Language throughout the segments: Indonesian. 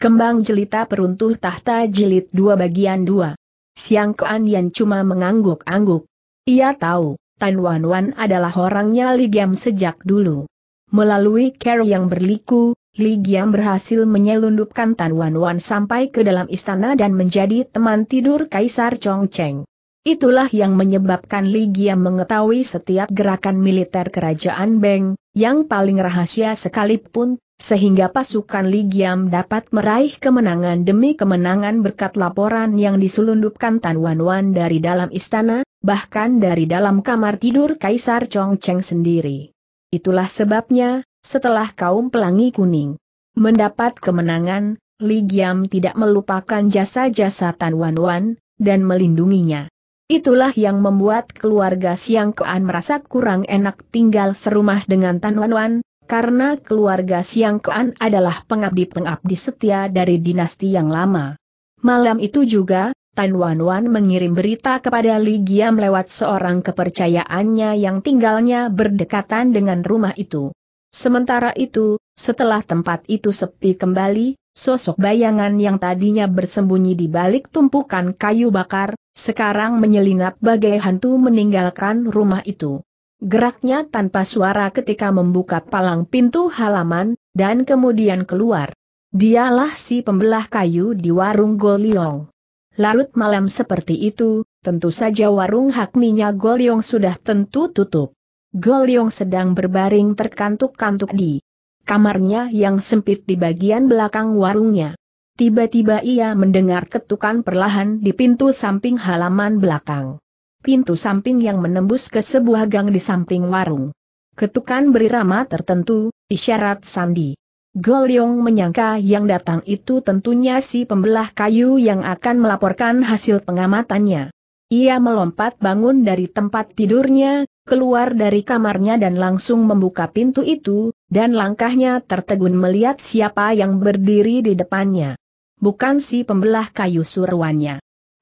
Kembang jelita peruntuh tahta jilid dua bagian dua. Siang Koan Yan cuma mengangguk-angguk. Ia tahu, Tan Wan Wan adalah orangnya Li Giam sejak dulu. Melalui care yang berliku, Li Giam berhasil menyelundupkan Tan Wan Wan sampai ke dalam istana dan menjadi teman tidur Kaisar Chong Cheng. Itulah yang menyebabkan Li Giam mengetahui setiap gerakan militer kerajaan Beng, yang paling rahasia sekalipun sehingga pasukan Ligiam dapat meraih kemenangan demi kemenangan berkat laporan yang diselundupkan Tan Wan Wan dari dalam istana, bahkan dari dalam kamar tidur Kaisar Chong Cheng sendiri. Itulah sebabnya, setelah kaum pelangi kuning mendapat kemenangan, Ligiam tidak melupakan jasa-jasa Tan Wan Wan, dan melindunginya. Itulah yang membuat keluarga Siang Kean merasa kurang enak tinggal serumah dengan Tan Wan Wan, karena keluarga Siang Kean adalah pengabdi-pengabdi setia dari dinasti yang lama. Malam itu juga, Tan Wan Wan mengirim berita kepada Li Giam lewat seorang kepercayaannya yang tinggalnya berdekatan dengan rumah itu. Sementara itu, setelah tempat itu sepi kembali, sosok bayangan yang tadinya bersembunyi di balik tumpukan kayu bakar, sekarang menyelinap bagai hantu meninggalkan rumah itu. Geraknya tanpa suara ketika membuka palang pintu halaman, dan kemudian keluar. Dialah si pembelah kayu di warung Goliong. Larut malam seperti itu, tentu saja warung hakminya Goliong sudah tentu tutup. Goliong sedang berbaring terkantuk-kantuk di kamarnya yang sempit di bagian belakang warungnya. Tiba-tiba ia mendengar ketukan perlahan di pintu samping halaman belakang pintu samping yang menembus ke sebuah gang di samping warung. Ketukan berirama tertentu, isyarat sandi. Golyong menyangka yang datang itu tentunya si pembelah kayu yang akan melaporkan hasil pengamatannya. Ia melompat bangun dari tempat tidurnya, keluar dari kamarnya dan langsung membuka pintu itu, dan langkahnya tertegun melihat siapa yang berdiri di depannya. Bukan si pembelah kayu suruannya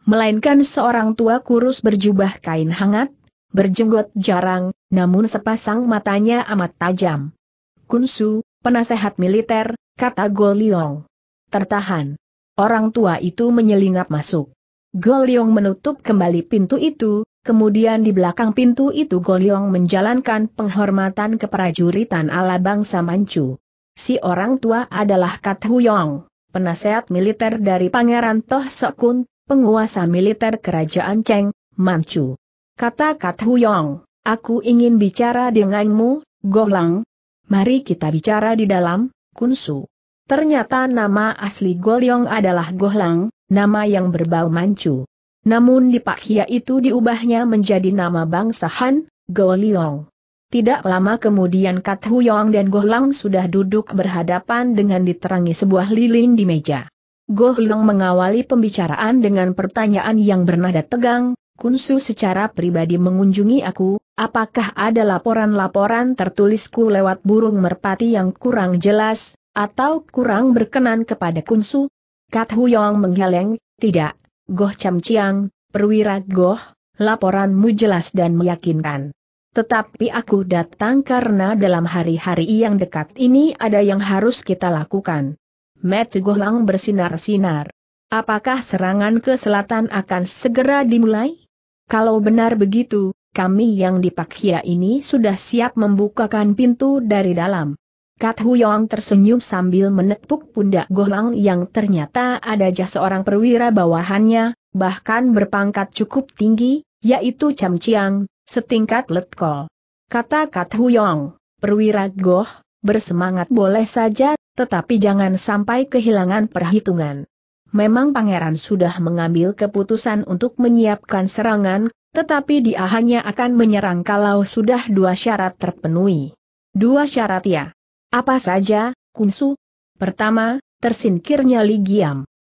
melainkan seorang tua kurus berjubah kain hangat, berjenggot jarang, namun sepasang matanya amat tajam. Kunsu, penasehat militer, kata Goliong. Tertahan. Orang tua itu menyelinap masuk. Goliong menutup kembali pintu itu, kemudian di belakang pintu itu Goliong menjalankan penghormatan keprajuritan ala bangsa Manchu. Si orang tua adalah Kat Huyong, penasehat militer dari Pangeran Toh Sekun, penguasa militer kerajaan Cheng, Manchu. Kata Kat Huyong, aku ingin bicara denganmu, Golang. Mari kita bicara di dalam, Kunsu. Ternyata nama asli Golyong adalah Gohlang, nama yang berbau Manchu. Namun di Pak Hia itu diubahnya menjadi nama bangsa Han, Golyong. Tidak lama kemudian Kat Huyong dan Gohlang sudah duduk berhadapan dengan diterangi sebuah lilin di meja. Goh Leng mengawali pembicaraan dengan pertanyaan yang bernada tegang, Kunsu secara pribadi mengunjungi aku, apakah ada laporan-laporan tertulisku lewat burung merpati yang kurang jelas, atau kurang berkenan kepada Kunsu? Kat Hu Yong menggeleng, tidak, Goh Cham Chiang, perwira Goh, laporanmu jelas dan meyakinkan. Tetapi aku datang karena dalam hari-hari yang dekat ini ada yang harus kita lakukan. Mata Gohlang bersinar-sinar. Apakah serangan ke selatan akan segera dimulai? Kalau benar begitu, kami yang di Pakhia ini sudah siap membukakan pintu dari dalam. Kat Huyong tersenyum sambil menepuk pundak Gohlang yang ternyata ada jasa seorang perwira bawahannya, bahkan berpangkat cukup tinggi, yaitu Cham Chiang, setingkat letkol. Kata Kat Huyong, perwira Goh, bersemangat boleh saja tetapi jangan sampai kehilangan perhitungan. Memang pangeran sudah mengambil keputusan untuk menyiapkan serangan, tetapi dia hanya akan menyerang kalau sudah dua syarat terpenuhi. Dua syarat ya. Apa saja, Kunsu? Pertama, tersingkirnya Li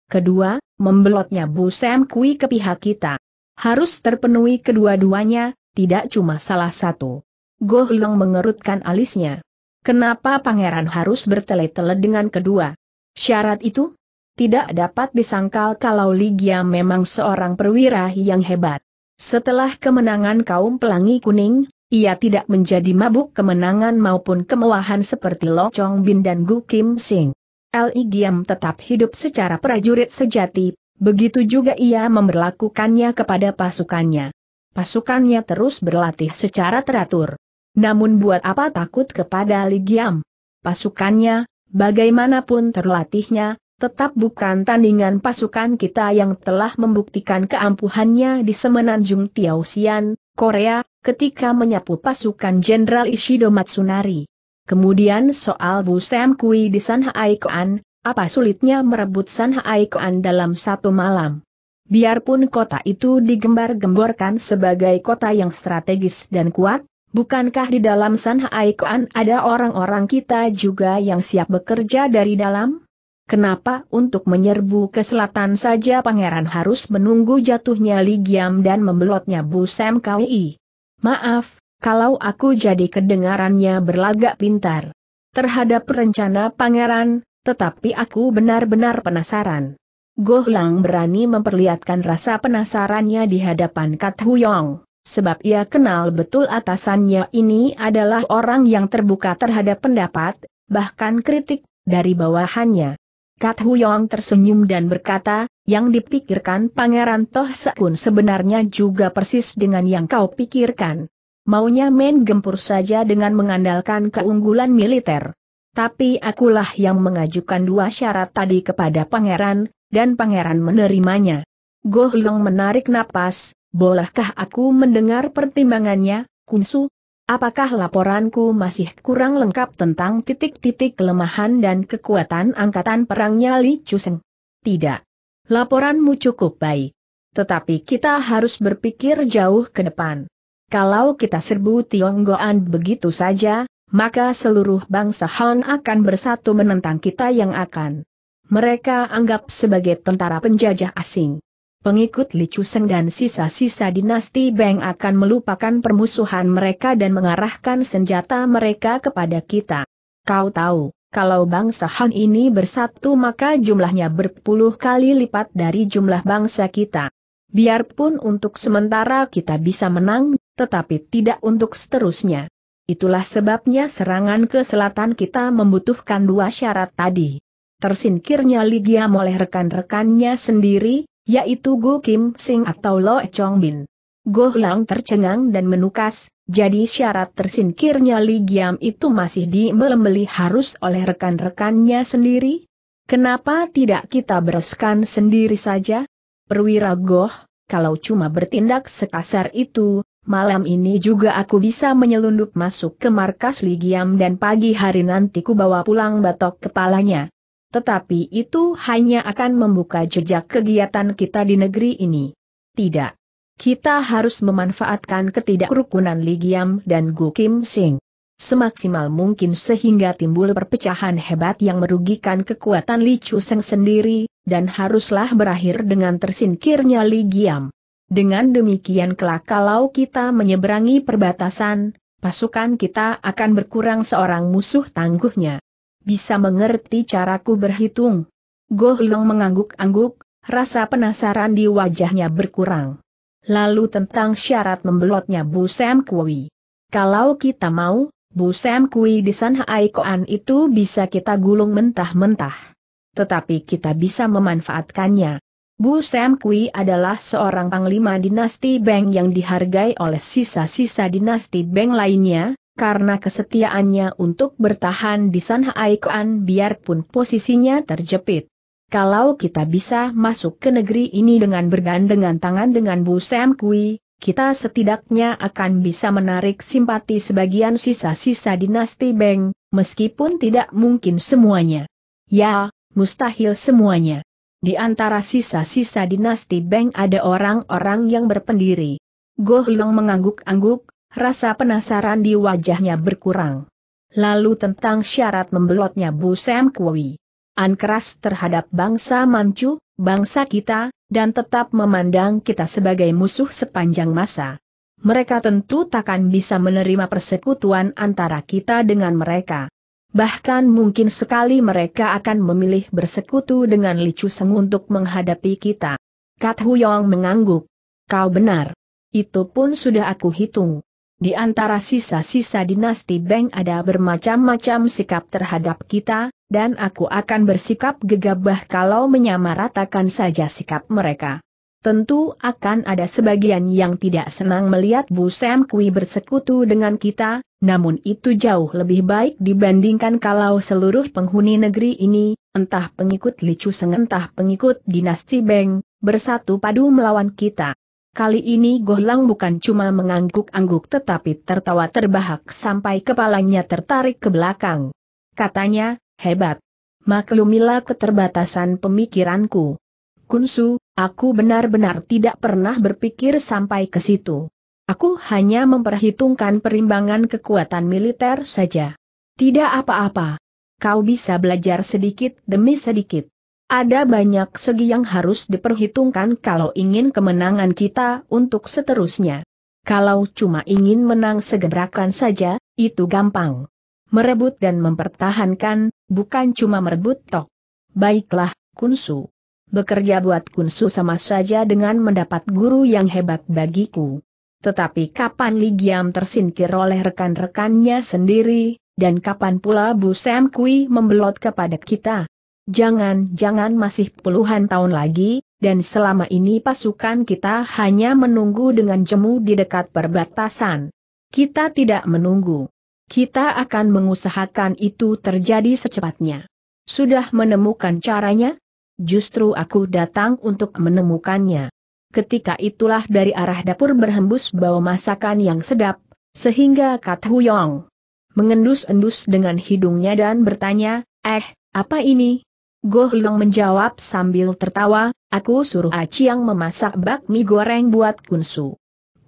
Kedua, membelotnya Bu Sam Kui ke pihak kita. Harus terpenuhi kedua-duanya, tidak cuma salah satu. Goh Long mengerutkan alisnya. Kenapa pangeran harus bertele-tele dengan kedua? Syarat itu? Tidak dapat disangkal kalau Ligia memang seorang perwira yang hebat. Setelah kemenangan kaum pelangi kuning, ia tidak menjadi mabuk kemenangan maupun kemewahan seperti Lo Chong Bin dan Gu Kim Sing. Li Giam tetap hidup secara prajurit sejati, begitu juga ia memperlakukannya kepada pasukannya. Pasukannya terus berlatih secara teratur. Namun buat apa takut kepada Ligiam? Pasukannya, bagaimanapun terlatihnya, tetap bukan tandingan pasukan kita yang telah membuktikan keampuhannya di semenanjung Tiausian, Korea, ketika menyapu pasukan Jenderal Ishido Matsunari. Kemudian soal Bu Sam Kui di Sanhai Koan, apa sulitnya merebut Sanhai Koan dalam satu malam? Biarpun kota itu digembar-gemborkan sebagai kota yang strategis dan kuat, Bukankah di dalam Sanhai Koan ada orang-orang kita juga yang siap bekerja dari dalam? Kenapa untuk menyerbu ke selatan saja pangeran harus menunggu jatuhnya Ligiam dan membelotnya Busem Kwi? Maaf, kalau aku jadi kedengarannya berlagak pintar. Terhadap rencana pangeran, tetapi aku benar-benar penasaran. Goh Lang berani memperlihatkan rasa penasarannya di hadapan Kat Huyong sebab ia kenal betul atasannya ini adalah orang yang terbuka terhadap pendapat, bahkan kritik, dari bawahannya. Kat Huyong tersenyum dan berkata, yang dipikirkan Pangeran Toh Sekun sebenarnya juga persis dengan yang kau pikirkan. Maunya main gempur saja dengan mengandalkan keunggulan militer. Tapi akulah yang mengajukan dua syarat tadi kepada pangeran, dan pangeran menerimanya. Goh Long menarik napas, Bolehkah aku mendengar pertimbangannya, Kunsu? Apakah laporanku masih kurang lengkap tentang titik-titik kelemahan dan kekuatan angkatan perangnya Li Chuseng? Tidak. Laporanmu cukup baik. Tetapi kita harus berpikir jauh ke depan. Kalau kita serbu Tionggoan begitu saja, maka seluruh bangsa Han akan bersatu menentang kita yang akan mereka anggap sebagai tentara penjajah asing pengikut Li Chuseng dan sisa-sisa dinasti Beng akan melupakan permusuhan mereka dan mengarahkan senjata mereka kepada kita. Kau tahu, kalau bangsa Han ini bersatu maka jumlahnya berpuluh kali lipat dari jumlah bangsa kita. Biarpun untuk sementara kita bisa menang, tetapi tidak untuk seterusnya. Itulah sebabnya serangan ke selatan kita membutuhkan dua syarat tadi. Tersingkirnya Ligia oleh rekan-rekannya sendiri, yaitu Go Kim Sing atau Lo Chong Bin. Go Lang tercengang dan menukas, jadi syarat tersingkirnya Li Giam itu masih dimelembeli harus oleh rekan-rekannya sendiri? Kenapa tidak kita bereskan sendiri saja? Perwira Goh, kalau cuma bertindak sekasar itu, malam ini juga aku bisa menyelundup masuk ke markas Li Giam dan pagi hari nanti ku bawa pulang batok kepalanya tetapi itu hanya akan membuka jejak kegiatan kita di negeri ini. Tidak. Kita harus memanfaatkan ketidakrukunan Ligiam dan Gu Kim Sing semaksimal mungkin sehingga timbul perpecahan hebat yang merugikan kekuatan Li Chuseng sendiri, dan haruslah berakhir dengan tersingkirnya Li Giam. Dengan demikian kelak kalau kita menyeberangi perbatasan, pasukan kita akan berkurang seorang musuh tangguhnya bisa mengerti caraku berhitung. Goh Leong mengangguk-angguk, rasa penasaran di wajahnya berkurang. Lalu tentang syarat membelotnya Bu Sam Kui. Kalau kita mau, Bu Sam Kui di San Hai Koan itu bisa kita gulung mentah-mentah. Tetapi kita bisa memanfaatkannya. Bu Sam Kui adalah seorang panglima dinasti Beng yang dihargai oleh sisa-sisa dinasti Beng lainnya, karena kesetiaannya untuk bertahan di San Haikoan biarpun posisinya terjepit. Kalau kita bisa masuk ke negeri ini dengan bergandengan tangan dengan Bu Sam Kui, kita setidaknya akan bisa menarik simpati sebagian sisa-sisa dinasti Beng, meskipun tidak mungkin semuanya. Ya, mustahil semuanya. Di antara sisa-sisa dinasti Beng ada orang-orang yang berpendiri. Goh Leng mengangguk-angguk, rasa penasaran di wajahnya berkurang. Lalu tentang syarat membelotnya Bu Sam Kui. An terhadap bangsa Manchu, bangsa kita, dan tetap memandang kita sebagai musuh sepanjang masa. Mereka tentu takkan bisa menerima persekutuan antara kita dengan mereka. Bahkan mungkin sekali mereka akan memilih bersekutu dengan Li Chuseng untuk menghadapi kita. Kat Huyong mengangguk. Kau benar. Itu pun sudah aku hitung. Di antara sisa-sisa dinasti Beng ada bermacam-macam sikap terhadap kita, dan aku akan bersikap gegabah kalau menyamaratakan saja sikap mereka. Tentu akan ada sebagian yang tidak senang melihat Bu Sam Kui bersekutu dengan kita, namun itu jauh lebih baik dibandingkan kalau seluruh penghuni negeri ini, entah pengikut Licu Seng entah pengikut dinasti Beng, bersatu padu melawan kita. Kali ini Lang bukan cuma mengangguk-angguk tetapi tertawa terbahak sampai kepalanya tertarik ke belakang. Katanya, hebat. Maklumilah keterbatasan pemikiranku. Kunsu, aku benar-benar tidak pernah berpikir sampai ke situ. Aku hanya memperhitungkan perimbangan kekuatan militer saja. Tidak apa-apa. Kau bisa belajar sedikit demi sedikit. Ada banyak segi yang harus diperhitungkan kalau ingin kemenangan kita untuk seterusnya. Kalau cuma ingin menang segebrakan saja, itu gampang. Merebut dan mempertahankan, bukan cuma merebut tok. Baiklah, Kunsu. Bekerja buat Kunsu sama saja dengan mendapat guru yang hebat bagiku. Tetapi kapan Li tersingkir oleh rekan-rekannya sendiri, dan kapan pula Bu Sam Kui membelot kepada kita? Jangan-jangan masih puluhan tahun lagi, dan selama ini pasukan kita hanya menunggu dengan jemu di dekat perbatasan. Kita tidak menunggu. Kita akan mengusahakan itu terjadi secepatnya. Sudah menemukan caranya? Justru aku datang untuk menemukannya. Ketika itulah dari arah dapur berhembus bau masakan yang sedap, sehingga Kat Huyong mengendus-endus dengan hidungnya dan bertanya, Eh, apa ini? Goh Hyung menjawab sambil tertawa, aku suruh Aciang memasak bakmi goreng buat Kunsu.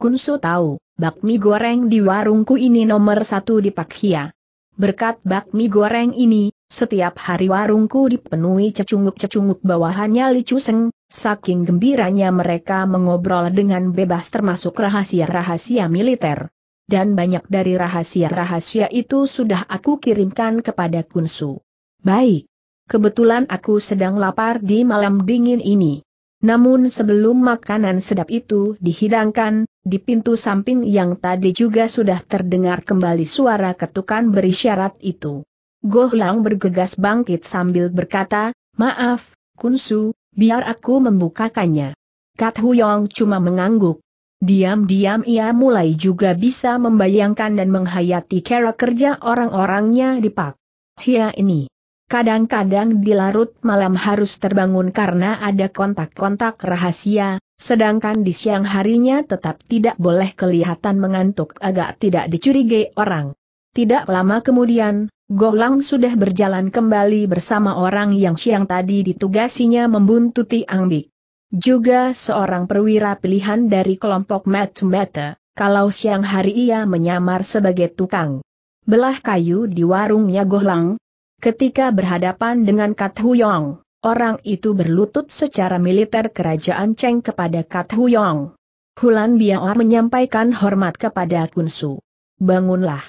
Kunsu tahu, bakmi goreng di warungku ini nomor satu di Pak Hia. Berkat bakmi goreng ini, setiap hari warungku dipenuhi cecunguk-cecunguk bawahannya Li Chuseng, saking gembiranya mereka mengobrol dengan bebas termasuk rahasia-rahasia militer. Dan banyak dari rahasia-rahasia itu sudah aku kirimkan kepada Kunsu. Baik, kebetulan aku sedang lapar di malam dingin ini. Namun sebelum makanan sedap itu dihidangkan, di pintu samping yang tadi juga sudah terdengar kembali suara ketukan berisyarat itu. Goh Lang bergegas bangkit sambil berkata, Maaf, Kunsu, biar aku membukakannya. Kat Hu Yong cuma mengangguk. Diam-diam ia mulai juga bisa membayangkan dan menghayati cara kerja orang-orangnya di Pak Hia ini. Kadang-kadang di larut malam harus terbangun karena ada kontak-kontak rahasia, sedangkan di siang harinya tetap tidak boleh kelihatan mengantuk agak tidak dicurigai orang. Tidak lama kemudian, Golang sudah berjalan kembali bersama orang yang siang tadi ditugasinya membuntuti Angbik. Juga seorang perwira pilihan dari kelompok Matumata, kalau siang hari ia menyamar sebagai tukang belah kayu di warungnya Golang, Ketika berhadapan dengan Kat Huyong, orang itu berlutut secara militer kerajaan Cheng kepada Kat Huyong. Hulan Biaor menyampaikan hormat kepada Kunsu. Bangunlah.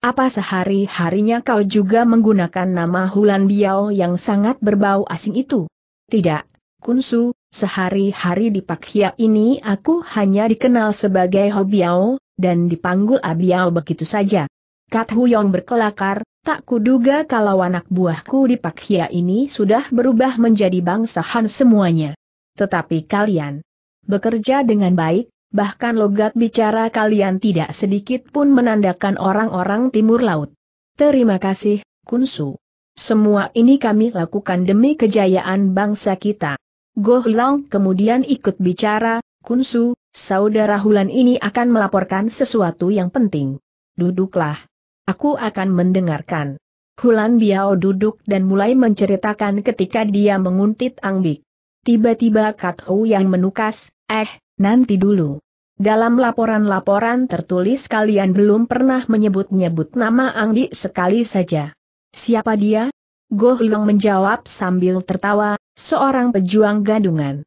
Apa sehari-harinya kau juga menggunakan nama Hulan Biao yang sangat berbau asing itu? Tidak, Kunsu, sehari-hari di Hia ini aku hanya dikenal sebagai Hobiao, dan dipanggul Abiao begitu saja. Kat Huyong berkelakar, Tak kuduga kalau anak buahku di Pakhia ini sudah berubah menjadi bangsahan semuanya. Tetapi kalian bekerja dengan baik, bahkan logat bicara kalian tidak sedikit pun menandakan orang-orang timur laut. Terima kasih, Kunsu. Semua ini kami lakukan demi kejayaan bangsa kita. Goh Long kemudian ikut bicara, Kunsu, saudara Hulan ini akan melaporkan sesuatu yang penting. Duduklah. Aku akan mendengarkan. Hulan Biao duduk dan mulai menceritakan ketika dia menguntit Angbik. Tiba-tiba Kat Hou yang menukas, eh, nanti dulu. Dalam laporan-laporan tertulis kalian belum pernah menyebut-nyebut nama Angbik sekali saja. Siapa dia? Goh Leng menjawab sambil tertawa, seorang pejuang gadungan.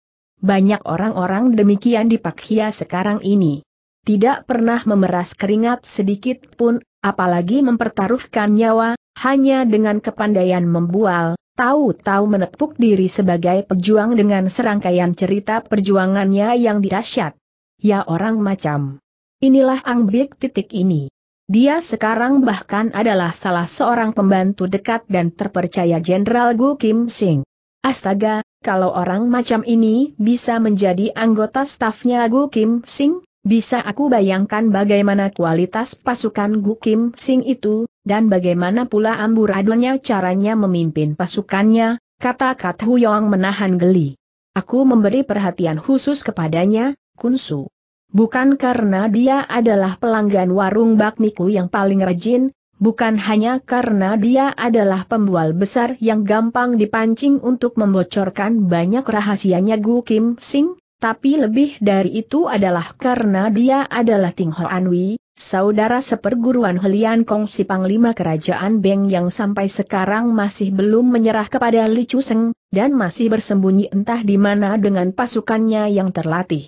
Banyak orang-orang demikian di Pakhia sekarang ini. Tidak pernah memeras keringat sedikit pun apalagi mempertaruhkan nyawa, hanya dengan kepandaian membual, tahu-tahu menepuk diri sebagai pejuang dengan serangkaian cerita perjuangannya yang dirasyat. Ya orang macam. Inilah Angbik titik ini. Dia sekarang bahkan adalah salah seorang pembantu dekat dan terpercaya Jenderal Gu Kim Sing. Astaga, kalau orang macam ini bisa menjadi anggota stafnya Gu Kim Sing, bisa aku bayangkan bagaimana kualitas pasukan Gu Kim Sing itu, dan bagaimana pula amburadulnya caranya memimpin pasukannya, kata Kat Hu Huyong menahan geli. Aku memberi perhatian khusus kepadanya, Kun Su. Bukan karena dia adalah pelanggan warung bakmiku yang paling rajin, bukan hanya karena dia adalah pembual besar yang gampang dipancing untuk membocorkan banyak rahasianya Gu Kim Sing, tapi lebih dari itu adalah karena dia adalah Ting Ho Anwi, saudara seperguruan Helian Kong si Panglima Kerajaan Beng yang sampai sekarang masih belum menyerah kepada Li Chu Seng, dan masih bersembunyi entah di mana dengan pasukannya yang terlatih.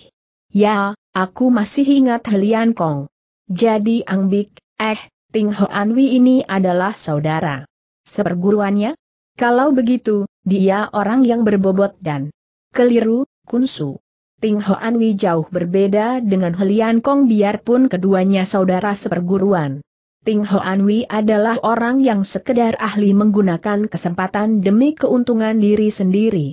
Ya, aku masih ingat Helian Kong. Jadi Ang Bik, eh, Ting Ho Anwi ini adalah saudara. Seperguruannya? Kalau begitu, dia orang yang berbobot dan keliru, kunsu. Ting Hoan Anwi jauh berbeda dengan Helian Kong biarpun keduanya saudara seperguruan. Ting Hoan Anwi adalah orang yang sekedar ahli menggunakan kesempatan demi keuntungan diri sendiri.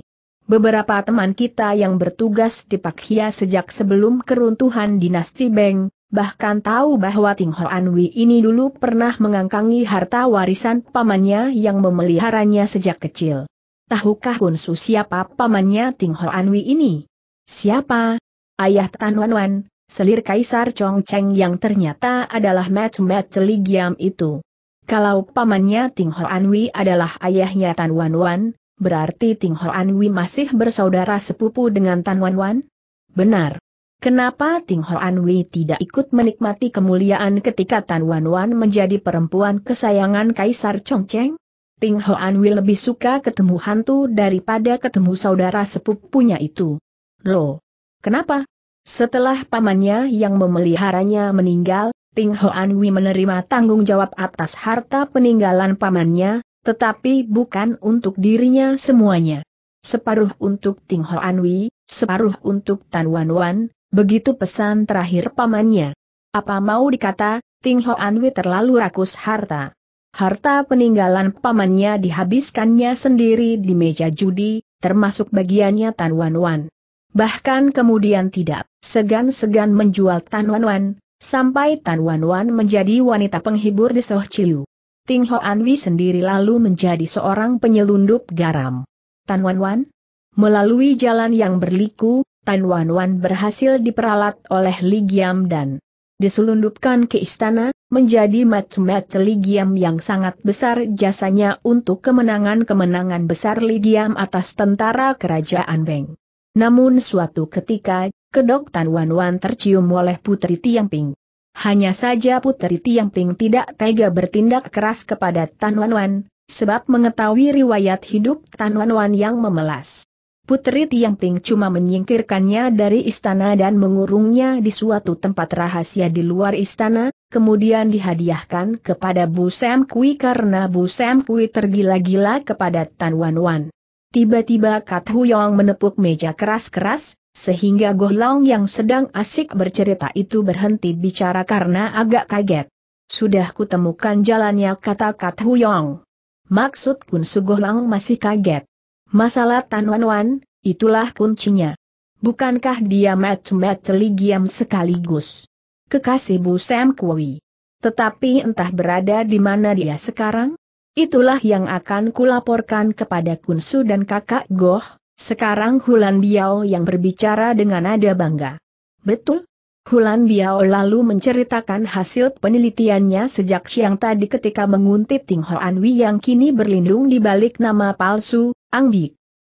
Beberapa teman kita yang bertugas di Pakia sejak sebelum keruntuhan dinasti Beng, bahkan tahu bahwa Ting Hoan Anwi ini dulu pernah mengangkangi harta warisan pamannya yang memeliharanya sejak kecil. Tahukah Kunsu siapa pamannya Ting Hoan Anwi ini? Siapa? Ayah Tan Wan Wan, selir Kaisar Chong Cheng yang ternyata adalah match mat Celigiam itu. Kalau pamannya Ting Ho Anwi adalah ayahnya Tan Wan Wan, berarti Ting Ho Anwi masih bersaudara sepupu dengan Tan Wan Wan? Benar. Kenapa Ting Ho Anwi tidak ikut menikmati kemuliaan ketika Tan Wan Wan menjadi perempuan kesayangan Kaisar Chongcheng? Ting Ho Anwi lebih suka ketemu hantu daripada ketemu saudara sepupunya itu. Lo, kenapa? Setelah pamannya yang memeliharanya meninggal, Ting Hoan Anwi menerima tanggung jawab atas harta peninggalan pamannya, tetapi bukan untuk dirinya semuanya. Separuh untuk Ting Hoan Anwi, separuh untuk Tan Wan Wan, begitu pesan terakhir pamannya. Apa mau dikata, Ting Hoan Anwi terlalu rakus harta. Harta peninggalan pamannya dihabiskannya sendiri di meja judi, termasuk bagiannya Tan Wan Wan bahkan kemudian tidak segan-segan menjual Tan Wan Wan, sampai Tan Wan Wan menjadi wanita penghibur di Soh Chiu. Ting An Wi sendiri lalu menjadi seorang penyelundup garam. Tan Wan Wan? Melalui jalan yang berliku, Tan Wan Wan berhasil diperalat oleh Li Giam dan diselundupkan ke istana, menjadi match-match Li Giam yang sangat besar jasanya untuk kemenangan-kemenangan besar Li Giam atas tentara kerajaan Beng. Namun suatu ketika, kedok Tan Wan Wan tercium oleh Putri Tiang Ping. Hanya saja Putri Tiang Ping tidak tega bertindak keras kepada Tan Wan Wan, sebab mengetahui riwayat hidup Tan Wan Wan yang memelas. Putri Tiang Ping cuma menyingkirkannya dari istana dan mengurungnya di suatu tempat rahasia di luar istana, kemudian dihadiahkan kepada Bu Sam Kui karena Bu Sam Kui tergila-gila kepada Tan Wan Wan. Tiba-tiba Kat Huyong menepuk meja keras-keras, sehingga Goh Long yang sedang asik bercerita itu berhenti bicara karena agak kaget. Sudah kutemukan jalannya kata Kat Huyong. Maksud Kun Goh Long masih kaget. Masalah Tan Wan Wan, itulah kuncinya. Bukankah dia match mat celigiam sekaligus? Kekasih Bu Sam Kui. Tetapi entah berada di mana dia sekarang? Itulah yang akan kulaporkan kepada Kunsu dan kakak Goh, sekarang Hulan Biao yang berbicara dengan nada bangga. Betul? Hulan Biao lalu menceritakan hasil penelitiannya sejak siang tadi ketika menguntit Ting Hoan yang kini berlindung di balik nama palsu, Ang Bi.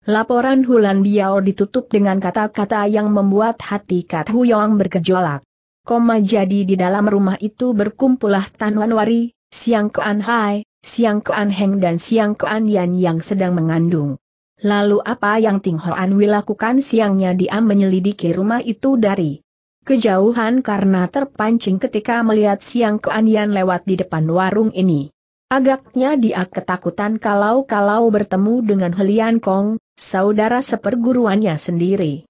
Laporan Hulan Biao ditutup dengan kata-kata yang membuat hati Kat Huyong bergejolak. Koma jadi di dalam rumah itu berkumpulah Tan Wanwari, Siang Kuan Hai, Siang Kuan Heng dan Siang Kuan Yan yang sedang mengandung. Lalu apa yang Ting Hoan Wi lakukan siangnya dia menyelidiki rumah itu dari kejauhan karena terpancing ketika melihat Siang ke Yan lewat di depan warung ini. Agaknya dia ketakutan kalau-kalau bertemu dengan Helian Kong, saudara seperguruannya sendiri.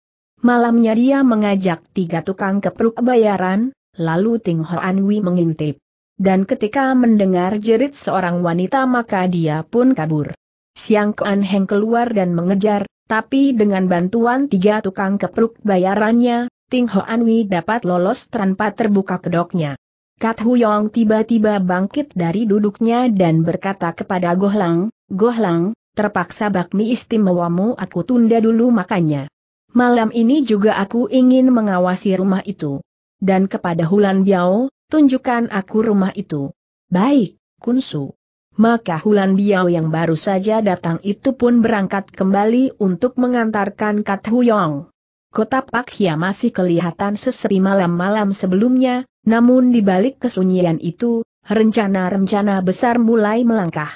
Malamnya dia mengajak tiga tukang keperuk bayaran, lalu Ting Hoan Wi mengintip dan ketika mendengar jerit seorang wanita maka dia pun kabur. Siang Kuan Heng keluar dan mengejar, tapi dengan bantuan tiga tukang kepruk bayarannya, Ting Ho Anwi dapat lolos tanpa terbuka kedoknya. Kat Hu Yong tiba-tiba bangkit dari duduknya dan berkata kepada Gohlang, Gohlang, terpaksa bakmi istimewamu aku tunda dulu makannya. Malam ini juga aku ingin mengawasi rumah itu. Dan kepada Hulan Biao, tunjukkan aku rumah itu. Baik, Kunsu. Maka Hulan Biao yang baru saja datang itu pun berangkat kembali untuk mengantarkan Kat Huyong. Kota Pak Hia masih kelihatan sesepi malam-malam sebelumnya, namun di balik kesunyian itu, rencana-rencana besar mulai melangkah.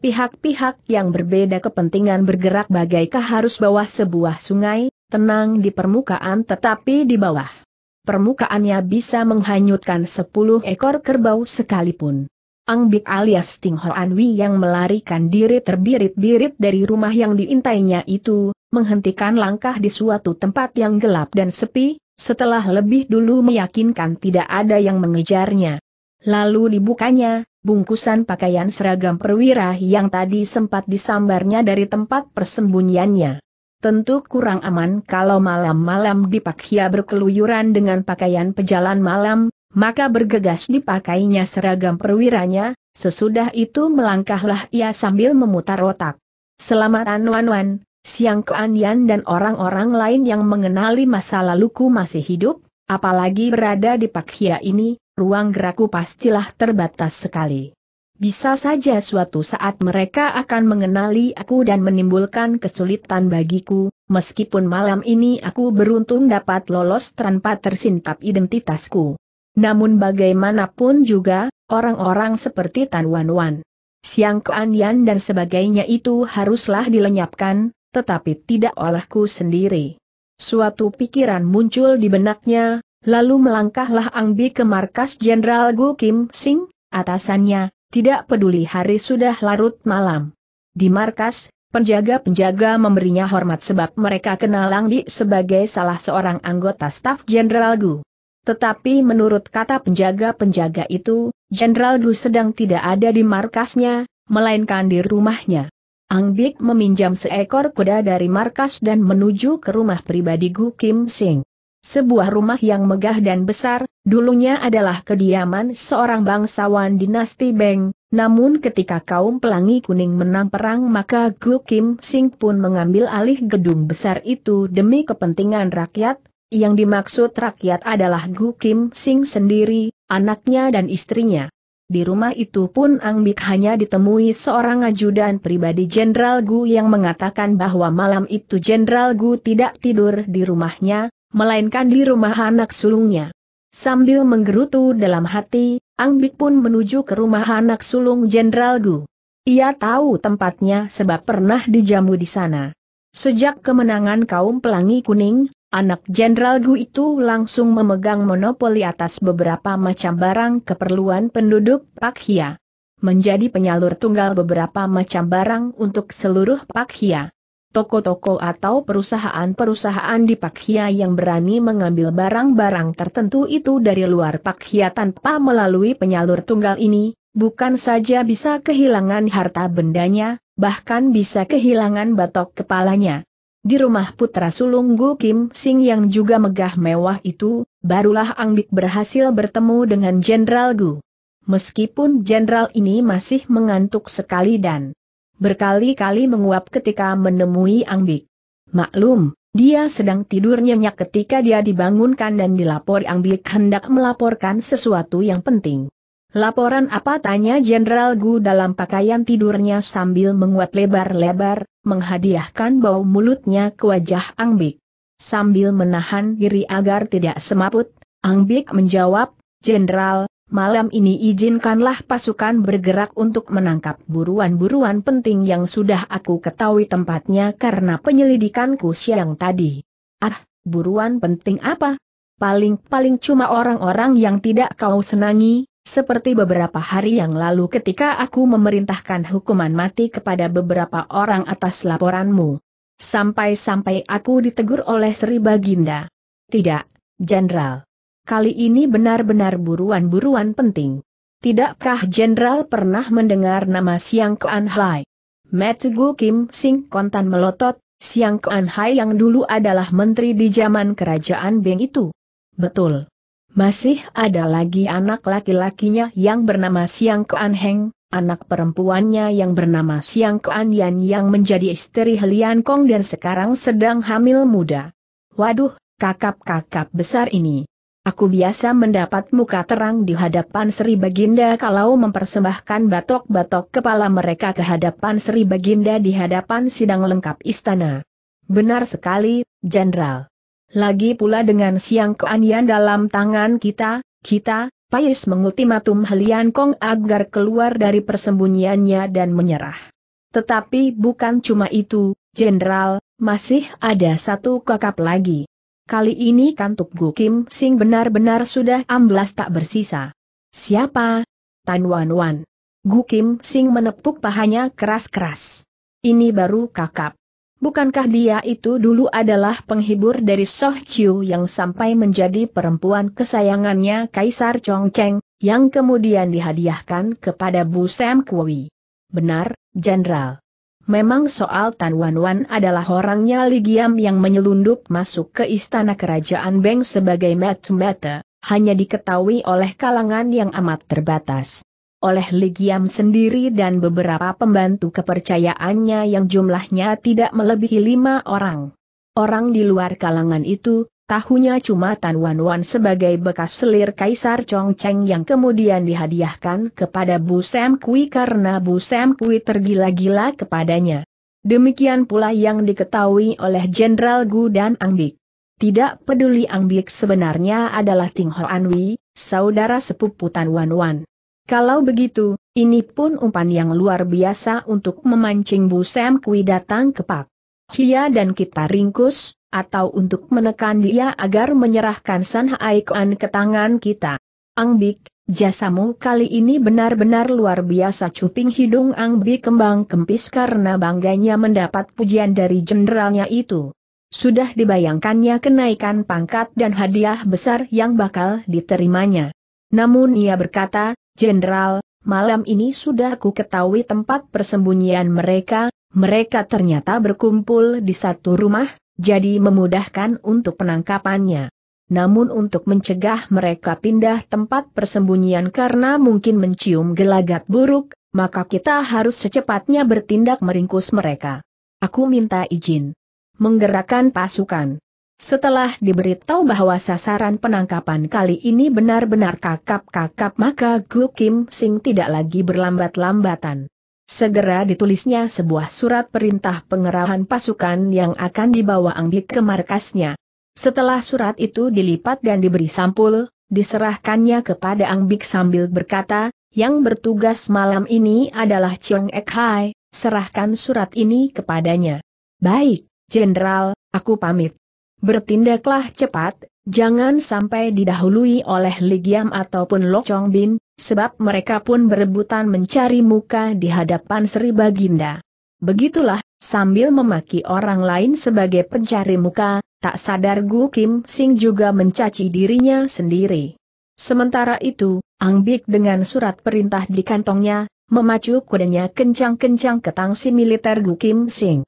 Pihak-pihak yang berbeda kepentingan bergerak bagaikah harus bawah sebuah sungai, tenang di permukaan tetapi di bawah permukaannya bisa menghanyutkan sepuluh ekor kerbau sekalipun. Angbik alias Ting Anwi yang melarikan diri terbirit-birit dari rumah yang diintainya itu, menghentikan langkah di suatu tempat yang gelap dan sepi, setelah lebih dulu meyakinkan tidak ada yang mengejarnya. Lalu dibukanya, bungkusan pakaian seragam perwira yang tadi sempat disambarnya dari tempat persembunyiannya. Tentu kurang aman kalau malam-malam dipakia berkeluyuran dengan pakaian pejalan malam, maka bergegas dipakainya seragam perwiranya, sesudah itu melangkahlah ia sambil memutar otak. Selamat Anwan-Wan, Siang Keanian dan orang-orang lain yang mengenali masa laluku masih hidup, apalagi berada di pakia ini, ruang gerakku pastilah terbatas sekali. Bisa saja suatu saat mereka akan mengenali aku dan menimbulkan kesulitan bagiku, meskipun malam ini aku beruntung dapat lolos tanpa tersintap identitasku. Namun bagaimanapun juga, orang-orang seperti Tan Wan Wan, Siang Kuan dan sebagainya itu haruslah dilenyapkan, tetapi tidak olehku sendiri. Suatu pikiran muncul di benaknya, lalu melangkahlah Ang Bi ke markas Jenderal Gu Kim Sing, atasannya, tidak peduli hari sudah larut malam. Di markas, penjaga-penjaga memberinya hormat sebab mereka kenal Langdi sebagai salah seorang anggota staf Jenderal Gu. Tetapi menurut kata penjaga-penjaga itu, Jenderal Gu sedang tidak ada di markasnya, melainkan di rumahnya. Ang Angbik meminjam seekor kuda dari markas dan menuju ke rumah pribadi Gu Kim Sing. Sebuah rumah yang megah dan besar, Dulunya adalah kediaman seorang bangsawan dinasti Beng, namun ketika kaum pelangi kuning menang perang maka Gu Kim Sing pun mengambil alih gedung besar itu demi kepentingan rakyat, yang dimaksud rakyat adalah Gu Kim Sing sendiri, anaknya dan istrinya. Di rumah itu pun Ang Bik hanya ditemui seorang ajudan pribadi Jenderal Gu yang mengatakan bahwa malam itu Jenderal Gu tidak tidur di rumahnya, melainkan di rumah anak sulungnya. Sambil menggerutu dalam hati, Ang Angbik pun menuju ke rumah anak sulung Jenderal Gu. Ia tahu tempatnya sebab pernah dijamu di sana. Sejak kemenangan kaum pelangi kuning, anak Jenderal Gu itu langsung memegang monopoli atas beberapa macam barang keperluan penduduk Pak Hia, Menjadi penyalur tunggal beberapa macam barang untuk seluruh Pak Hia toko-toko atau perusahaan-perusahaan di Pakhia yang berani mengambil barang-barang tertentu itu dari luar Pakhia tanpa melalui penyalur tunggal ini, bukan saja bisa kehilangan harta bendanya, bahkan bisa kehilangan batok kepalanya. Di rumah putra sulung Gu Kim Sing yang juga megah mewah itu, barulah Ang Bik berhasil bertemu dengan Jenderal Gu. Meskipun jenderal ini masih mengantuk sekali dan berkali-kali menguap ketika menemui Angbik. Maklum, dia sedang tidur nyenyak ketika dia dibangunkan dan dilapor Angbik hendak melaporkan sesuatu yang penting. Laporan apa tanya Jenderal Gu dalam pakaian tidurnya sambil menguat lebar-lebar, menghadiahkan bau mulutnya ke wajah Angbik. Sambil menahan diri agar tidak semaput, Angbik menjawab, Jenderal, Malam ini izinkanlah pasukan bergerak untuk menangkap buruan-buruan penting yang sudah aku ketahui tempatnya karena penyelidikanku siang tadi. Ah, buruan penting apa? Paling-paling cuma orang-orang yang tidak kau senangi, seperti beberapa hari yang lalu ketika aku memerintahkan hukuman mati kepada beberapa orang atas laporanmu. Sampai-sampai aku ditegur oleh Sri Baginda. Tidak, Jenderal kali ini benar-benar buruan-buruan penting. Tidakkah Jenderal pernah mendengar nama Siang Kuan Hai? Gu Kim Sing kontan melotot, Siang Kuan Hai yang dulu adalah menteri di zaman kerajaan Beng itu. Betul. Masih ada lagi anak laki-lakinya yang bernama Siang Kuan Heng, anak perempuannya yang bernama Siang Kuan Yan yang menjadi istri Helian Kong dan sekarang sedang hamil muda. Waduh, kakap-kakap besar ini. Aku biasa mendapat muka terang di hadapan Sri Baginda kalau mempersembahkan batok-batok kepala mereka ke hadapan Sri Baginda di hadapan sidang lengkap istana. Benar sekali, Jenderal. Lagi pula dengan siang keanian dalam tangan kita, kita, Pais mengultimatum Helian Kong agar keluar dari persembunyiannya dan menyerah. Tetapi bukan cuma itu, Jenderal, masih ada satu kakap lagi. Kali ini kantuk Gu Kim Sing benar-benar sudah amblas tak bersisa. Siapa? Tan Wan Wan. Gu Kim Sing menepuk pahanya keras-keras. Ini baru kakap. Bukankah dia itu dulu adalah penghibur dari Soh Chiu yang sampai menjadi perempuan kesayangannya Kaisar Chong Cheng yang kemudian dihadiahkan kepada Bu Sam Kui? Benar, Jenderal. Memang soal Tan Wan Wan adalah orangnya Ligiam yang menyelundup masuk ke istana kerajaan Beng sebagai mata-mata, hanya diketahui oleh kalangan yang amat terbatas. Oleh Ligiam sendiri dan beberapa pembantu kepercayaannya yang jumlahnya tidak melebihi lima orang. Orang di luar kalangan itu, Tahunya cuma Tan Wan Wan sebagai bekas selir Kaisar Chong Cheng yang kemudian dihadiahkan kepada Bu Sam Kui karena Bu Sam Kui tergila-gila kepadanya. Demikian pula yang diketahui oleh Jenderal Gu dan Angbik. Tidak peduli Angbik sebenarnya adalah Ting Ho Anwi, saudara sepupu Tan Wan Wan. Kalau begitu, ini pun umpan yang luar biasa untuk memancing Bu Sam Kui datang ke Pak. Hia dan kita ringkus, atau untuk menekan dia agar menyerahkan San Haikuan ke tangan kita. Ang Angbik, jasamu kali ini benar-benar luar biasa cuping hidung Ang Angbik kembang kempis karena bangganya mendapat pujian dari jenderalnya itu. Sudah dibayangkannya kenaikan pangkat dan hadiah besar yang bakal diterimanya. Namun ia berkata, Jenderal, malam ini sudah ku ketahui tempat persembunyian mereka, mereka ternyata berkumpul di satu rumah, jadi memudahkan untuk penangkapannya. Namun untuk mencegah mereka pindah tempat persembunyian karena mungkin mencium gelagat buruk, maka kita harus secepatnya bertindak meringkus mereka. Aku minta izin. Menggerakkan pasukan. Setelah diberitahu bahwa sasaran penangkapan kali ini benar-benar kakap-kakap maka Gu Kim Sing tidak lagi berlambat-lambatan. Segera ditulisnya sebuah surat perintah pengerahan pasukan yang akan dibawa Anggit ke markasnya. Setelah surat itu dilipat dan diberi sampul, diserahkannya kepada Angbik sambil berkata, yang bertugas malam ini adalah Chong Ek Hai, serahkan surat ini kepadanya. Baik, Jenderal, aku pamit. Bertindaklah cepat, jangan sampai didahului oleh Ligiam ataupun Lok Chong Bin, sebab mereka pun berebutan mencari muka di hadapan Sri Baginda. Begitulah, sambil memaki orang lain sebagai pencari muka, tak sadar Gu Kim Sing juga mencaci dirinya sendiri. Sementara itu, Ang Bik dengan surat perintah di kantongnya, memacu kudanya kencang-kencang ke tangsi militer Gu Kim Sing.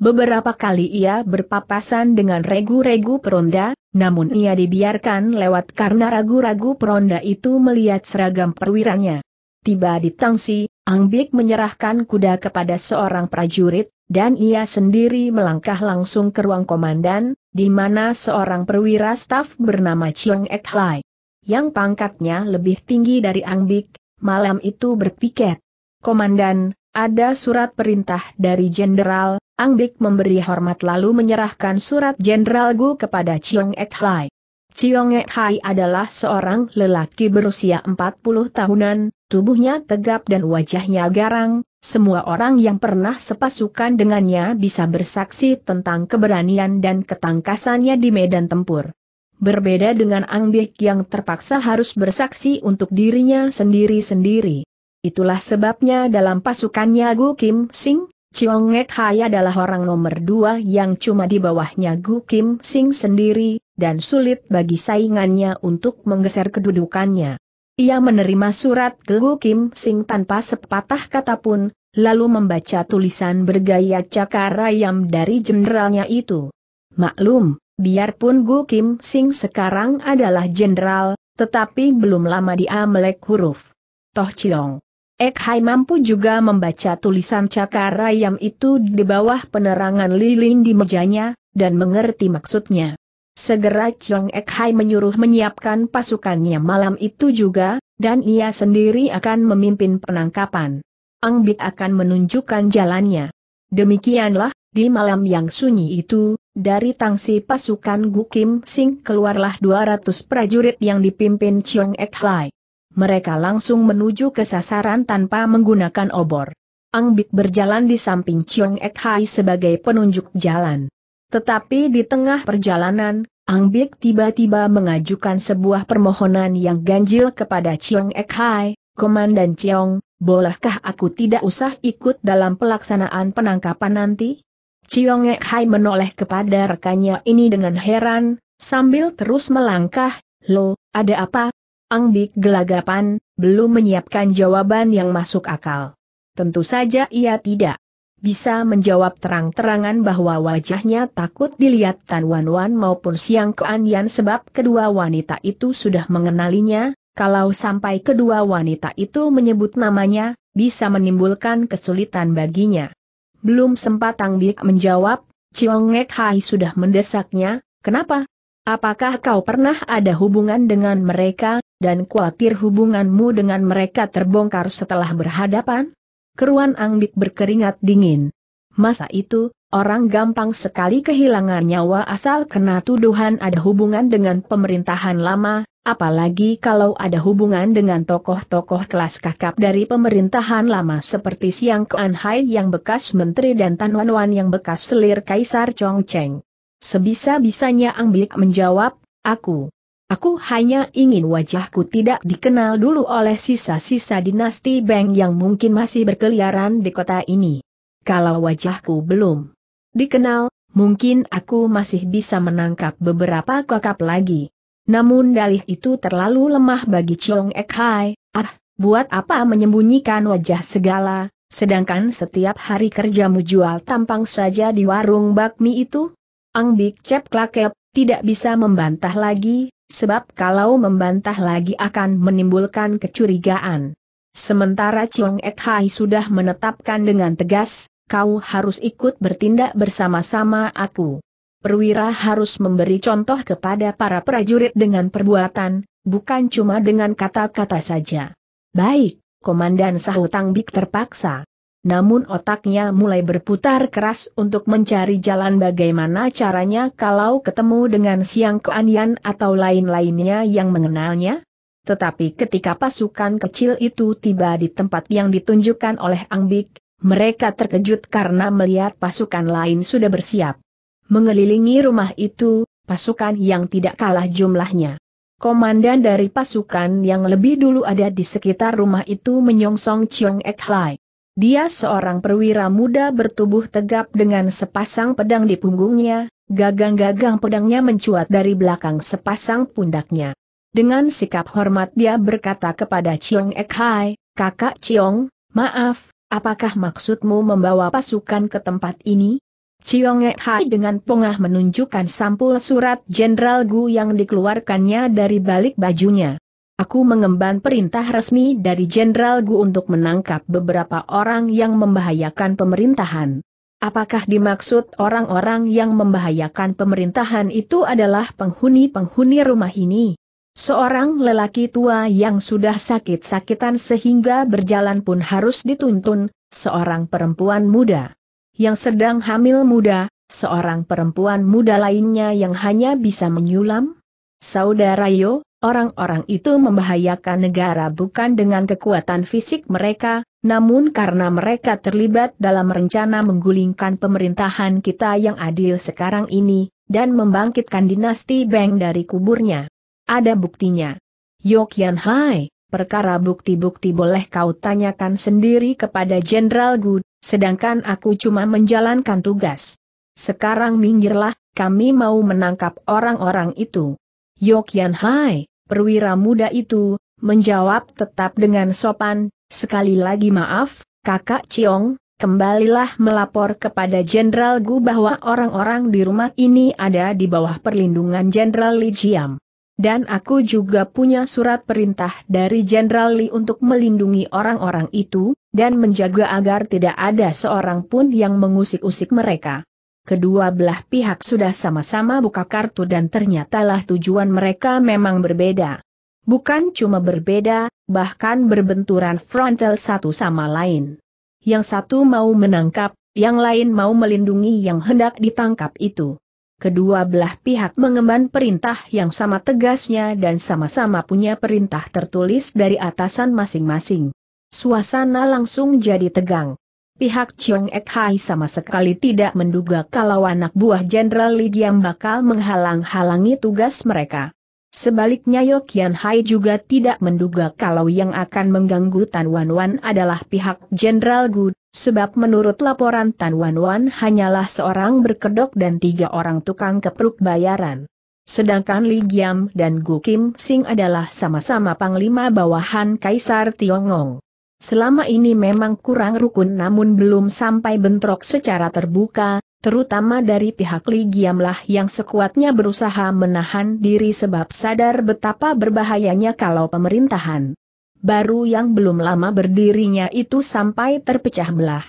Beberapa kali ia berpapasan dengan regu-regu peronda, namun ia dibiarkan lewat karena ragu-ragu peronda itu melihat seragam perwiranya. Tiba di Tangsi, Angbik menyerahkan kuda kepada seorang prajurit, dan ia sendiri melangkah langsung ke ruang komandan, di mana seorang perwira staf bernama Chiang Ek Lai. Yang pangkatnya lebih tinggi dari Angbik, malam itu berpiket. Komandan, ada surat perintah dari jenderal, Ang Angbik memberi hormat lalu menyerahkan surat Jenderal Gu kepada Chiong Ek Hai. Chiong Ek Hai adalah seorang lelaki berusia 40 tahunan, tubuhnya tegap dan wajahnya garang, semua orang yang pernah sepasukan dengannya bisa bersaksi tentang keberanian dan ketangkasannya di medan tempur. Berbeda dengan Ang Angbik yang terpaksa harus bersaksi untuk dirinya sendiri-sendiri. Itulah sebabnya dalam pasukannya Gu Kim Sing, Chiongek Hai adalah orang nomor dua yang cuma di bawahnya Gu Kim Sing sendiri, dan sulit bagi saingannya untuk menggeser kedudukannya. Ia menerima surat ke Gu Kim Sing tanpa sepatah kata pun, lalu membaca tulisan bergaya cakarayam dari jenderalnya itu. Maklum, biarpun Gu Kim Sing sekarang adalah jenderal, tetapi belum lama dia melek huruf. Toh Chiong. Ek Hai mampu juga membaca tulisan cakar ayam itu di bawah penerangan lilin di mejanya, dan mengerti maksudnya. Segera Chong Ek Hai menyuruh menyiapkan pasukannya malam itu juga, dan ia sendiri akan memimpin penangkapan. Ang Bik akan menunjukkan jalannya. Demikianlah, di malam yang sunyi itu, dari tangsi pasukan Gu Kim Sing keluarlah 200 prajurit yang dipimpin Chong Ek Hai mereka langsung menuju ke sasaran tanpa menggunakan obor. Ang Bik berjalan di samping Chiong Ek Hai sebagai penunjuk jalan. Tetapi di tengah perjalanan, Ang Bik tiba-tiba mengajukan sebuah permohonan yang ganjil kepada Chiong Ek Hai, Komandan Chiong, bolehkah aku tidak usah ikut dalam pelaksanaan penangkapan nanti? Chiong Ek Hai menoleh kepada rekannya ini dengan heran, sambil terus melangkah, Lo, ada apa, Ang Bik gelagapan, belum menyiapkan jawaban yang masuk akal. Tentu saja ia tidak bisa menjawab terang-terangan bahwa wajahnya takut dilihat Tan Wan Wan maupun Siang Kuan Yan sebab kedua wanita itu sudah mengenalinya, kalau sampai kedua wanita itu menyebut namanya, bisa menimbulkan kesulitan baginya. Belum sempat Ang Bik menjawab, Ciong Ngek Hai sudah mendesaknya, kenapa, Apakah kau pernah ada hubungan dengan mereka, dan khawatir hubunganmu dengan mereka terbongkar setelah berhadapan? Keruan Angbik berkeringat dingin. Masa itu, orang gampang sekali kehilangan nyawa asal kena tuduhan ada hubungan dengan pemerintahan lama, apalagi kalau ada hubungan dengan tokoh-tokoh kelas kakap dari pemerintahan lama seperti Siang Kuan Hai yang bekas menteri dan Tan Wan Wan yang bekas selir Kaisar Chong Cheng. Sebisa-bisanya Ambik menjawab, aku. Aku hanya ingin wajahku tidak dikenal dulu oleh sisa-sisa dinasti Beng yang mungkin masih berkeliaran di kota ini. Kalau wajahku belum dikenal, mungkin aku masih bisa menangkap beberapa kakap lagi. Namun dalih itu terlalu lemah bagi Chong Ek Hai, ah, buat apa menyembunyikan wajah segala, sedangkan setiap hari kerjamu jual tampang saja di warung bakmi itu? Ang Bik Cep Klakep, tidak bisa membantah lagi, sebab kalau membantah lagi akan menimbulkan kecurigaan. Sementara Chong Ek Hai sudah menetapkan dengan tegas, kau harus ikut bertindak bersama-sama aku. Perwira harus memberi contoh kepada para prajurit dengan perbuatan, bukan cuma dengan kata-kata saja. Baik, Komandan Sahutang Bik terpaksa. Namun otaknya mulai berputar keras untuk mencari jalan bagaimana caranya kalau ketemu dengan Siang Keanian atau lain-lainnya yang mengenalnya. Tetapi ketika pasukan kecil itu tiba di tempat yang ditunjukkan oleh Angbik, mereka terkejut karena melihat pasukan lain sudah bersiap. Mengelilingi rumah itu, pasukan yang tidak kalah jumlahnya. Komandan dari pasukan yang lebih dulu ada di sekitar rumah itu menyongsong Chiong Ek Lai. Dia seorang perwira muda bertubuh tegap dengan sepasang pedang di punggungnya, gagang-gagang pedangnya mencuat dari belakang sepasang pundaknya. Dengan sikap hormat dia berkata kepada Chiong Ek Hai, kakak Chiong, maaf, apakah maksudmu membawa pasukan ke tempat ini? Chiong Ek Hai dengan pongah menunjukkan sampul surat Jenderal Gu yang dikeluarkannya dari balik bajunya. Aku mengemban perintah resmi dari Jenderal Gu untuk menangkap beberapa orang yang membahayakan pemerintahan. Apakah dimaksud orang-orang yang membahayakan pemerintahan itu adalah penghuni-penghuni rumah ini? Seorang lelaki tua yang sudah sakit-sakitan sehingga berjalan pun harus dituntun, seorang perempuan muda yang sedang hamil muda, seorang perempuan muda lainnya yang hanya bisa menyulam? Saudara Yo, Orang-orang itu membahayakan negara bukan dengan kekuatan fisik mereka, namun karena mereka terlibat dalam rencana menggulingkan pemerintahan kita yang adil sekarang ini, dan membangkitkan dinasti Beng dari kuburnya. Ada buktinya. Yan Hai, perkara bukti-bukti boleh kau tanyakan sendiri kepada Jenderal Gu, sedangkan aku cuma menjalankan tugas. Sekarang minggirlah, kami mau menangkap orang-orang itu. Yan Hai, perwira muda itu, menjawab tetap dengan sopan, sekali lagi maaf, kakak Ciong, kembalilah melapor kepada Jenderal Gu bahwa orang-orang di rumah ini ada di bawah perlindungan Jenderal Li Jiam. Dan aku juga punya surat perintah dari Jenderal Li untuk melindungi orang-orang itu, dan menjaga agar tidak ada seorang pun yang mengusik-usik mereka kedua belah pihak sudah sama-sama buka kartu dan ternyatalah tujuan mereka memang berbeda. Bukan cuma berbeda, bahkan berbenturan frontal satu sama lain. Yang satu mau menangkap, yang lain mau melindungi yang hendak ditangkap itu. Kedua belah pihak mengemban perintah yang sama tegasnya dan sama-sama punya perintah tertulis dari atasan masing-masing. Suasana langsung jadi tegang pihak Chong Ek Hai sama sekali tidak menduga kalau anak buah Jenderal Li Giam bakal menghalang-halangi tugas mereka. Sebaliknya Yokian Hai juga tidak menduga kalau yang akan mengganggu Tan Wan Wan adalah pihak Jenderal Gu, sebab menurut laporan Tan Wan Wan hanyalah seorang berkedok dan tiga orang tukang kepruk bayaran. Sedangkan Li Giam dan Gu Kim Sing adalah sama-sama panglima bawahan Kaisar Tiongong. Selama ini memang kurang rukun namun belum sampai bentrok secara terbuka, terutama dari pihak Li Giamlah yang sekuatnya berusaha menahan diri sebab sadar betapa berbahayanya kalau pemerintahan baru yang belum lama berdirinya itu sampai terpecah belah.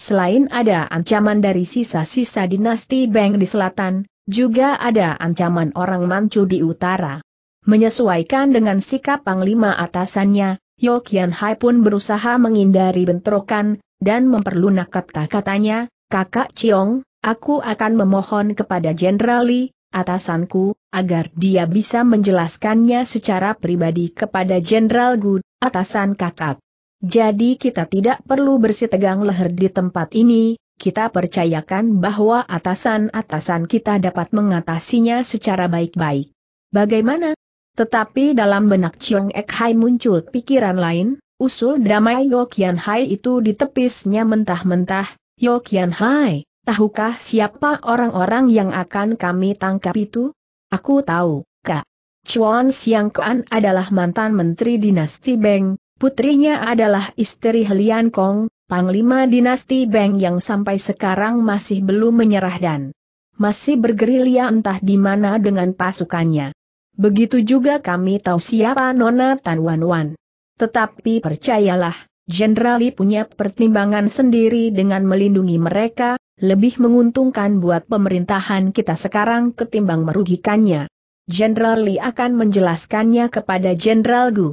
Selain ada ancaman dari sisa-sisa dinasti Beng di selatan, juga ada ancaman orang Manchu di utara. Menyesuaikan dengan sikap panglima atasannya, Yokian Kian Hai pun berusaha menghindari bentrokan, dan memperlunak kata-katanya, kakak Ciong, aku akan memohon kepada Jenderal Li, atasanku, agar dia bisa menjelaskannya secara pribadi kepada Jenderal Gu, atasan kakak. Jadi kita tidak perlu bersitegang leher di tempat ini, kita percayakan bahwa atasan-atasan kita dapat mengatasinya secara baik-baik. Bagaimana? Tetapi dalam benak Chiong Ek Hai muncul pikiran lain, usul damai Yokian Hai itu ditepisnya mentah-mentah, Yokian Hai, tahukah siapa orang-orang yang akan kami tangkap itu? Aku tahu, Kak. Chuan Siang Kuan adalah mantan Menteri Dinasti Beng, putrinya adalah istri Helian Kong, Panglima Dinasti Beng yang sampai sekarang masih belum menyerah dan masih bergerilya entah di mana dengan pasukannya. Begitu juga kami tahu siapa Nona Tan Wan Wan. Tetapi percayalah, Jenderali punya pertimbangan sendiri dengan melindungi mereka, lebih menguntungkan buat pemerintahan kita sekarang ketimbang merugikannya. Jenderal Li akan menjelaskannya kepada Jenderal Gu.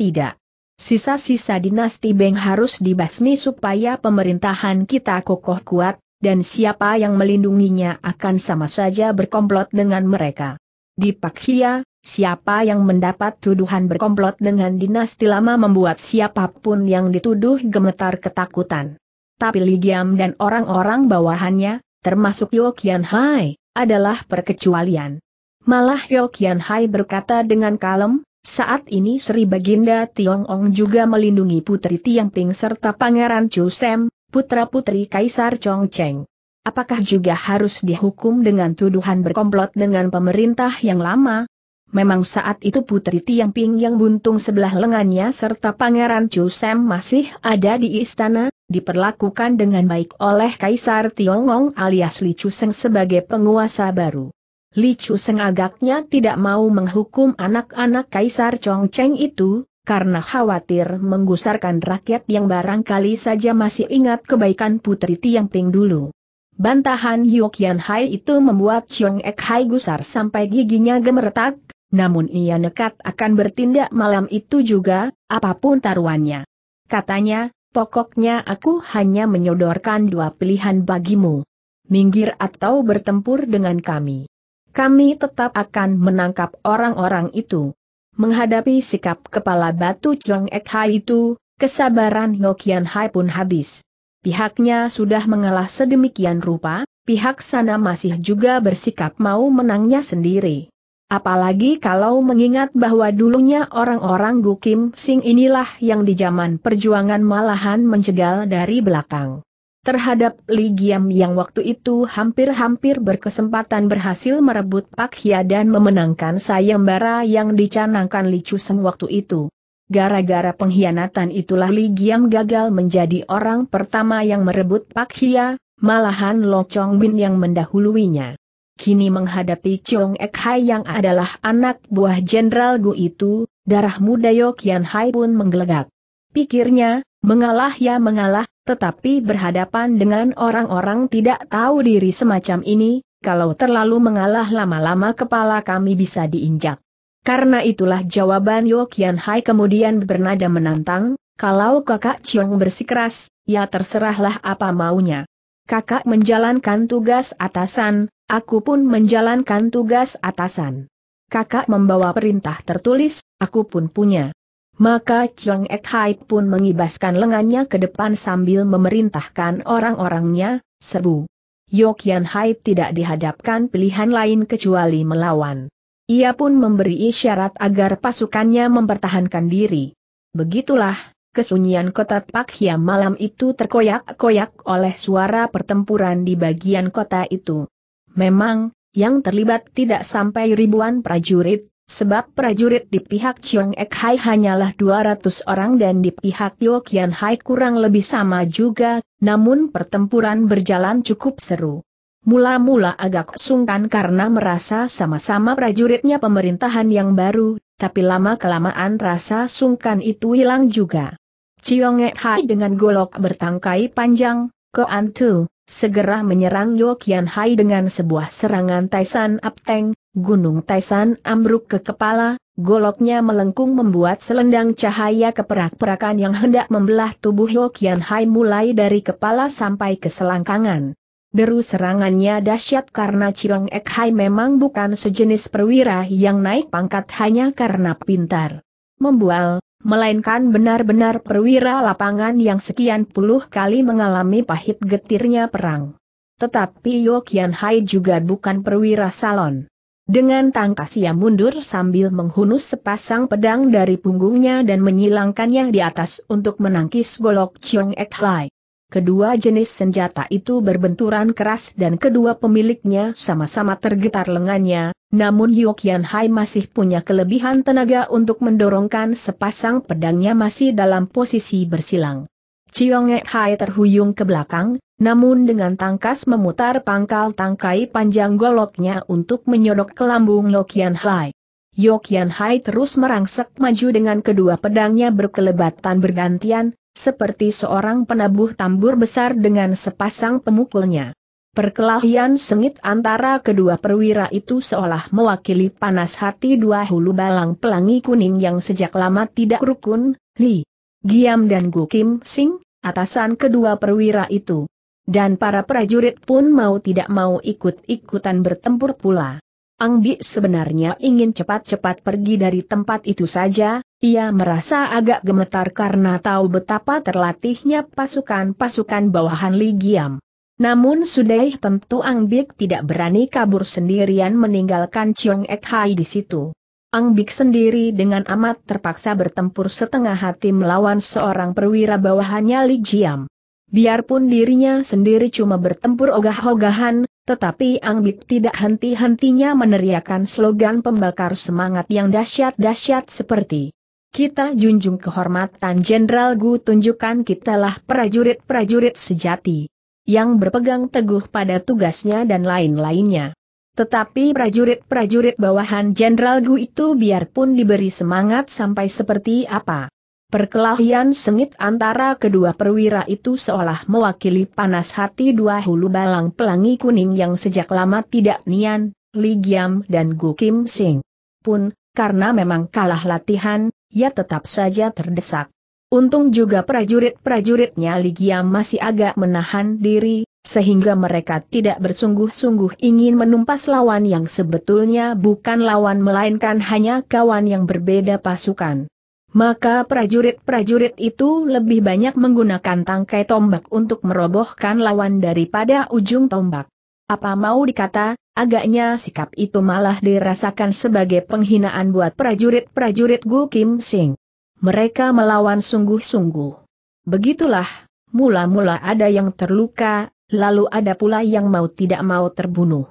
Tidak. Sisa-sisa dinasti Beng harus dibasmi supaya pemerintahan kita kokoh kuat, dan siapa yang melindunginya akan sama saja berkomplot dengan mereka. Di Pakhia, siapa yang mendapat tuduhan berkomplot dengan dinasti lama membuat siapapun yang dituduh gemetar ketakutan. Tapi Li Giam dan orang-orang bawahannya, termasuk Kian Hai, adalah perkecualian. Malah Kian Hai berkata dengan kalem, saat ini Sri Baginda Tiong Ong juga melindungi Putri Ping serta Pangeran Chusem, putra-putri Kaisar Chong Cheng apakah juga harus dihukum dengan tuduhan berkomplot dengan pemerintah yang lama? Memang saat itu Putri Tiang Ping yang buntung sebelah lengannya serta Pangeran Chu Sam masih ada di istana, diperlakukan dengan baik oleh Kaisar Tiongong alias Li Chu Seng sebagai penguasa baru. Li Chu Seng agaknya tidak mau menghukum anak-anak Kaisar Chong Cheng itu, karena khawatir menggusarkan rakyat yang barangkali saja masih ingat kebaikan Putri Tiang Ping dulu. Bantahan Yan Hai itu membuat Chong Ek Hai gusar sampai giginya gemeretak, namun ia nekat akan bertindak malam itu juga, apapun taruhannya. Katanya, pokoknya aku hanya menyodorkan dua pilihan bagimu. Minggir atau bertempur dengan kami. Kami tetap akan menangkap orang-orang itu. Menghadapi sikap kepala batu Chong Ek Hai itu, kesabaran Yan Hai pun habis pihaknya sudah mengalah sedemikian rupa, pihak sana masih juga bersikap mau menangnya sendiri. Apalagi kalau mengingat bahwa dulunya orang-orang Gukim Sing inilah yang di zaman perjuangan malahan mencegal dari belakang. Terhadap Li Giam yang waktu itu hampir-hampir berkesempatan berhasil merebut Pak Hia dan memenangkan sayembara yang dicanangkan Li Chusen waktu itu. Gara-gara pengkhianatan itulah Li Giam gagal menjadi orang pertama yang merebut Pak Hia, malahan Lo Chong Bin yang mendahuluinya. Kini menghadapi Chong Ek Hai yang adalah anak buah Jenderal Gu itu, darah muda Yokian Hai pun menggelegak. Pikirnya, mengalah ya mengalah, tetapi berhadapan dengan orang-orang tidak tahu diri semacam ini, kalau terlalu mengalah lama-lama kepala kami bisa diinjak. Karena itulah jawaban Yokian Hai kemudian bernada menantang, kalau kakak Chong bersikeras, ya terserahlah apa maunya. Kakak menjalankan tugas atasan, aku pun menjalankan tugas atasan. Kakak membawa perintah tertulis, aku pun punya. Maka Chong Ek Hai pun mengibaskan lengannya ke depan sambil memerintahkan orang-orangnya, sebu. Yokian Hai tidak dihadapkan pilihan lain kecuali melawan. Ia pun memberi isyarat agar pasukannya mempertahankan diri. Begitulah, kesunyian kota Pak Hiam malam itu terkoyak-koyak oleh suara pertempuran di bagian kota itu. Memang, yang terlibat tidak sampai ribuan prajurit, sebab prajurit di pihak Chiang Ek Hai hanyalah 200 orang dan di pihak Yokian Hai kurang lebih sama juga, namun pertempuran berjalan cukup seru. Mula-mula agak sungkan karena merasa sama-sama prajuritnya pemerintahan yang baru, tapi lama-kelamaan rasa sungkan itu hilang juga. Chiong Hai dengan golok bertangkai panjang, Koan Tu, segera menyerang Yo Hai dengan sebuah serangan Taisan Apteng, gunung Taisan ambruk ke kepala, goloknya melengkung membuat selendang cahaya keperak-perakan yang hendak membelah tubuh Yo Hai mulai dari kepala sampai ke selangkangan. Deru serangannya dahsyat karena Chiong Ek Hai memang bukan sejenis perwira yang naik pangkat hanya karena pintar. Membual, melainkan benar-benar perwira lapangan yang sekian puluh kali mengalami pahit getirnya perang. Tetapi Yo Kian Hai juga bukan perwira salon. Dengan tangkas ia mundur sambil menghunus sepasang pedang dari punggungnya dan menyilangkannya di atas untuk menangkis golok Chiong Ek Hai. Kedua jenis senjata itu berbenturan keras dan kedua pemiliknya sama-sama tergetar lengannya, namun Liu Hai masih punya kelebihan tenaga untuk mendorongkan sepasang pedangnya masih dalam posisi bersilang. Chiong Hai terhuyung ke belakang, namun dengan tangkas memutar pangkal tangkai panjang goloknya untuk menyodok ke lambung Yokian Hai. Yokian Hai terus merangsek maju dengan kedua pedangnya berkelebatan bergantian, seperti seorang penabuh tambur besar dengan sepasang pemukulnya. Perkelahian sengit antara kedua perwira itu seolah mewakili panas hati dua hulu balang pelangi kuning yang sejak lama tidak rukun, Li Giam dan Gu Kim Sing, atasan kedua perwira itu. Dan para prajurit pun mau tidak mau ikut-ikutan bertempur pula. Ang Bi sebenarnya ingin cepat-cepat pergi dari tempat itu saja, ia merasa agak gemetar karena tahu betapa terlatihnya pasukan-pasukan bawahan Li Giam. Namun sudah tentu Ang Bik tidak berani kabur sendirian meninggalkan Chong Ek Hai di situ. Ang Bik sendiri dengan amat terpaksa bertempur setengah hati melawan seorang perwira bawahannya Li Giam. Biarpun dirinya sendiri cuma bertempur ogah-ogahan, tetapi Ang Bik tidak henti-hentinya meneriakan slogan pembakar semangat yang dahsyat-dahsyat seperti kita junjung kehormatan Jenderal Gu tunjukkan kitalah prajurit-prajurit sejati. Yang berpegang teguh pada tugasnya dan lain-lainnya. Tetapi prajurit-prajurit bawahan Jenderal Gu itu biarpun diberi semangat sampai seperti apa. Perkelahian sengit antara kedua perwira itu seolah mewakili panas hati dua hulu balang pelangi kuning yang sejak lama tidak nian, Li Giam dan Gu Kim Sing. Pun, karena memang kalah latihan, ia tetap saja terdesak. Untung juga prajurit-prajuritnya Ligia masih agak menahan diri, sehingga mereka tidak bersungguh-sungguh ingin menumpas lawan yang sebetulnya bukan lawan melainkan hanya kawan yang berbeda pasukan. Maka prajurit-prajurit itu lebih banyak menggunakan tangkai tombak untuk merobohkan lawan daripada ujung tombak. Apa mau dikata, Agaknya sikap itu malah dirasakan sebagai penghinaan buat prajurit-prajurit Gu Kim Sing. Mereka melawan sungguh-sungguh. Begitulah, mula-mula ada yang terluka, lalu ada pula yang mau tidak mau terbunuh.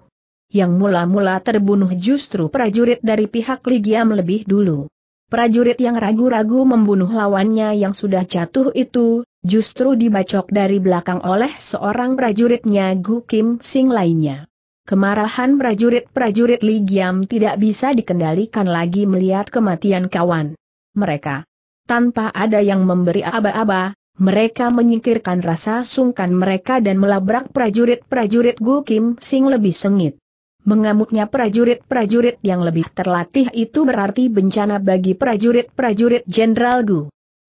Yang mula-mula terbunuh justru prajurit dari pihak Ligiam lebih dulu. Prajurit yang ragu-ragu membunuh lawannya yang sudah jatuh itu, justru dibacok dari belakang oleh seorang prajuritnya Gu Kim Sing lainnya. Kemarahan prajurit-prajurit Li Giam tidak bisa dikendalikan lagi melihat kematian kawan. Mereka, tanpa ada yang memberi aba-aba, mereka menyingkirkan rasa sungkan mereka dan melabrak prajurit-prajurit Gu Kim Sing lebih sengit. Mengamuknya prajurit-prajurit yang lebih terlatih itu berarti bencana bagi prajurit-prajurit Jenderal Gu.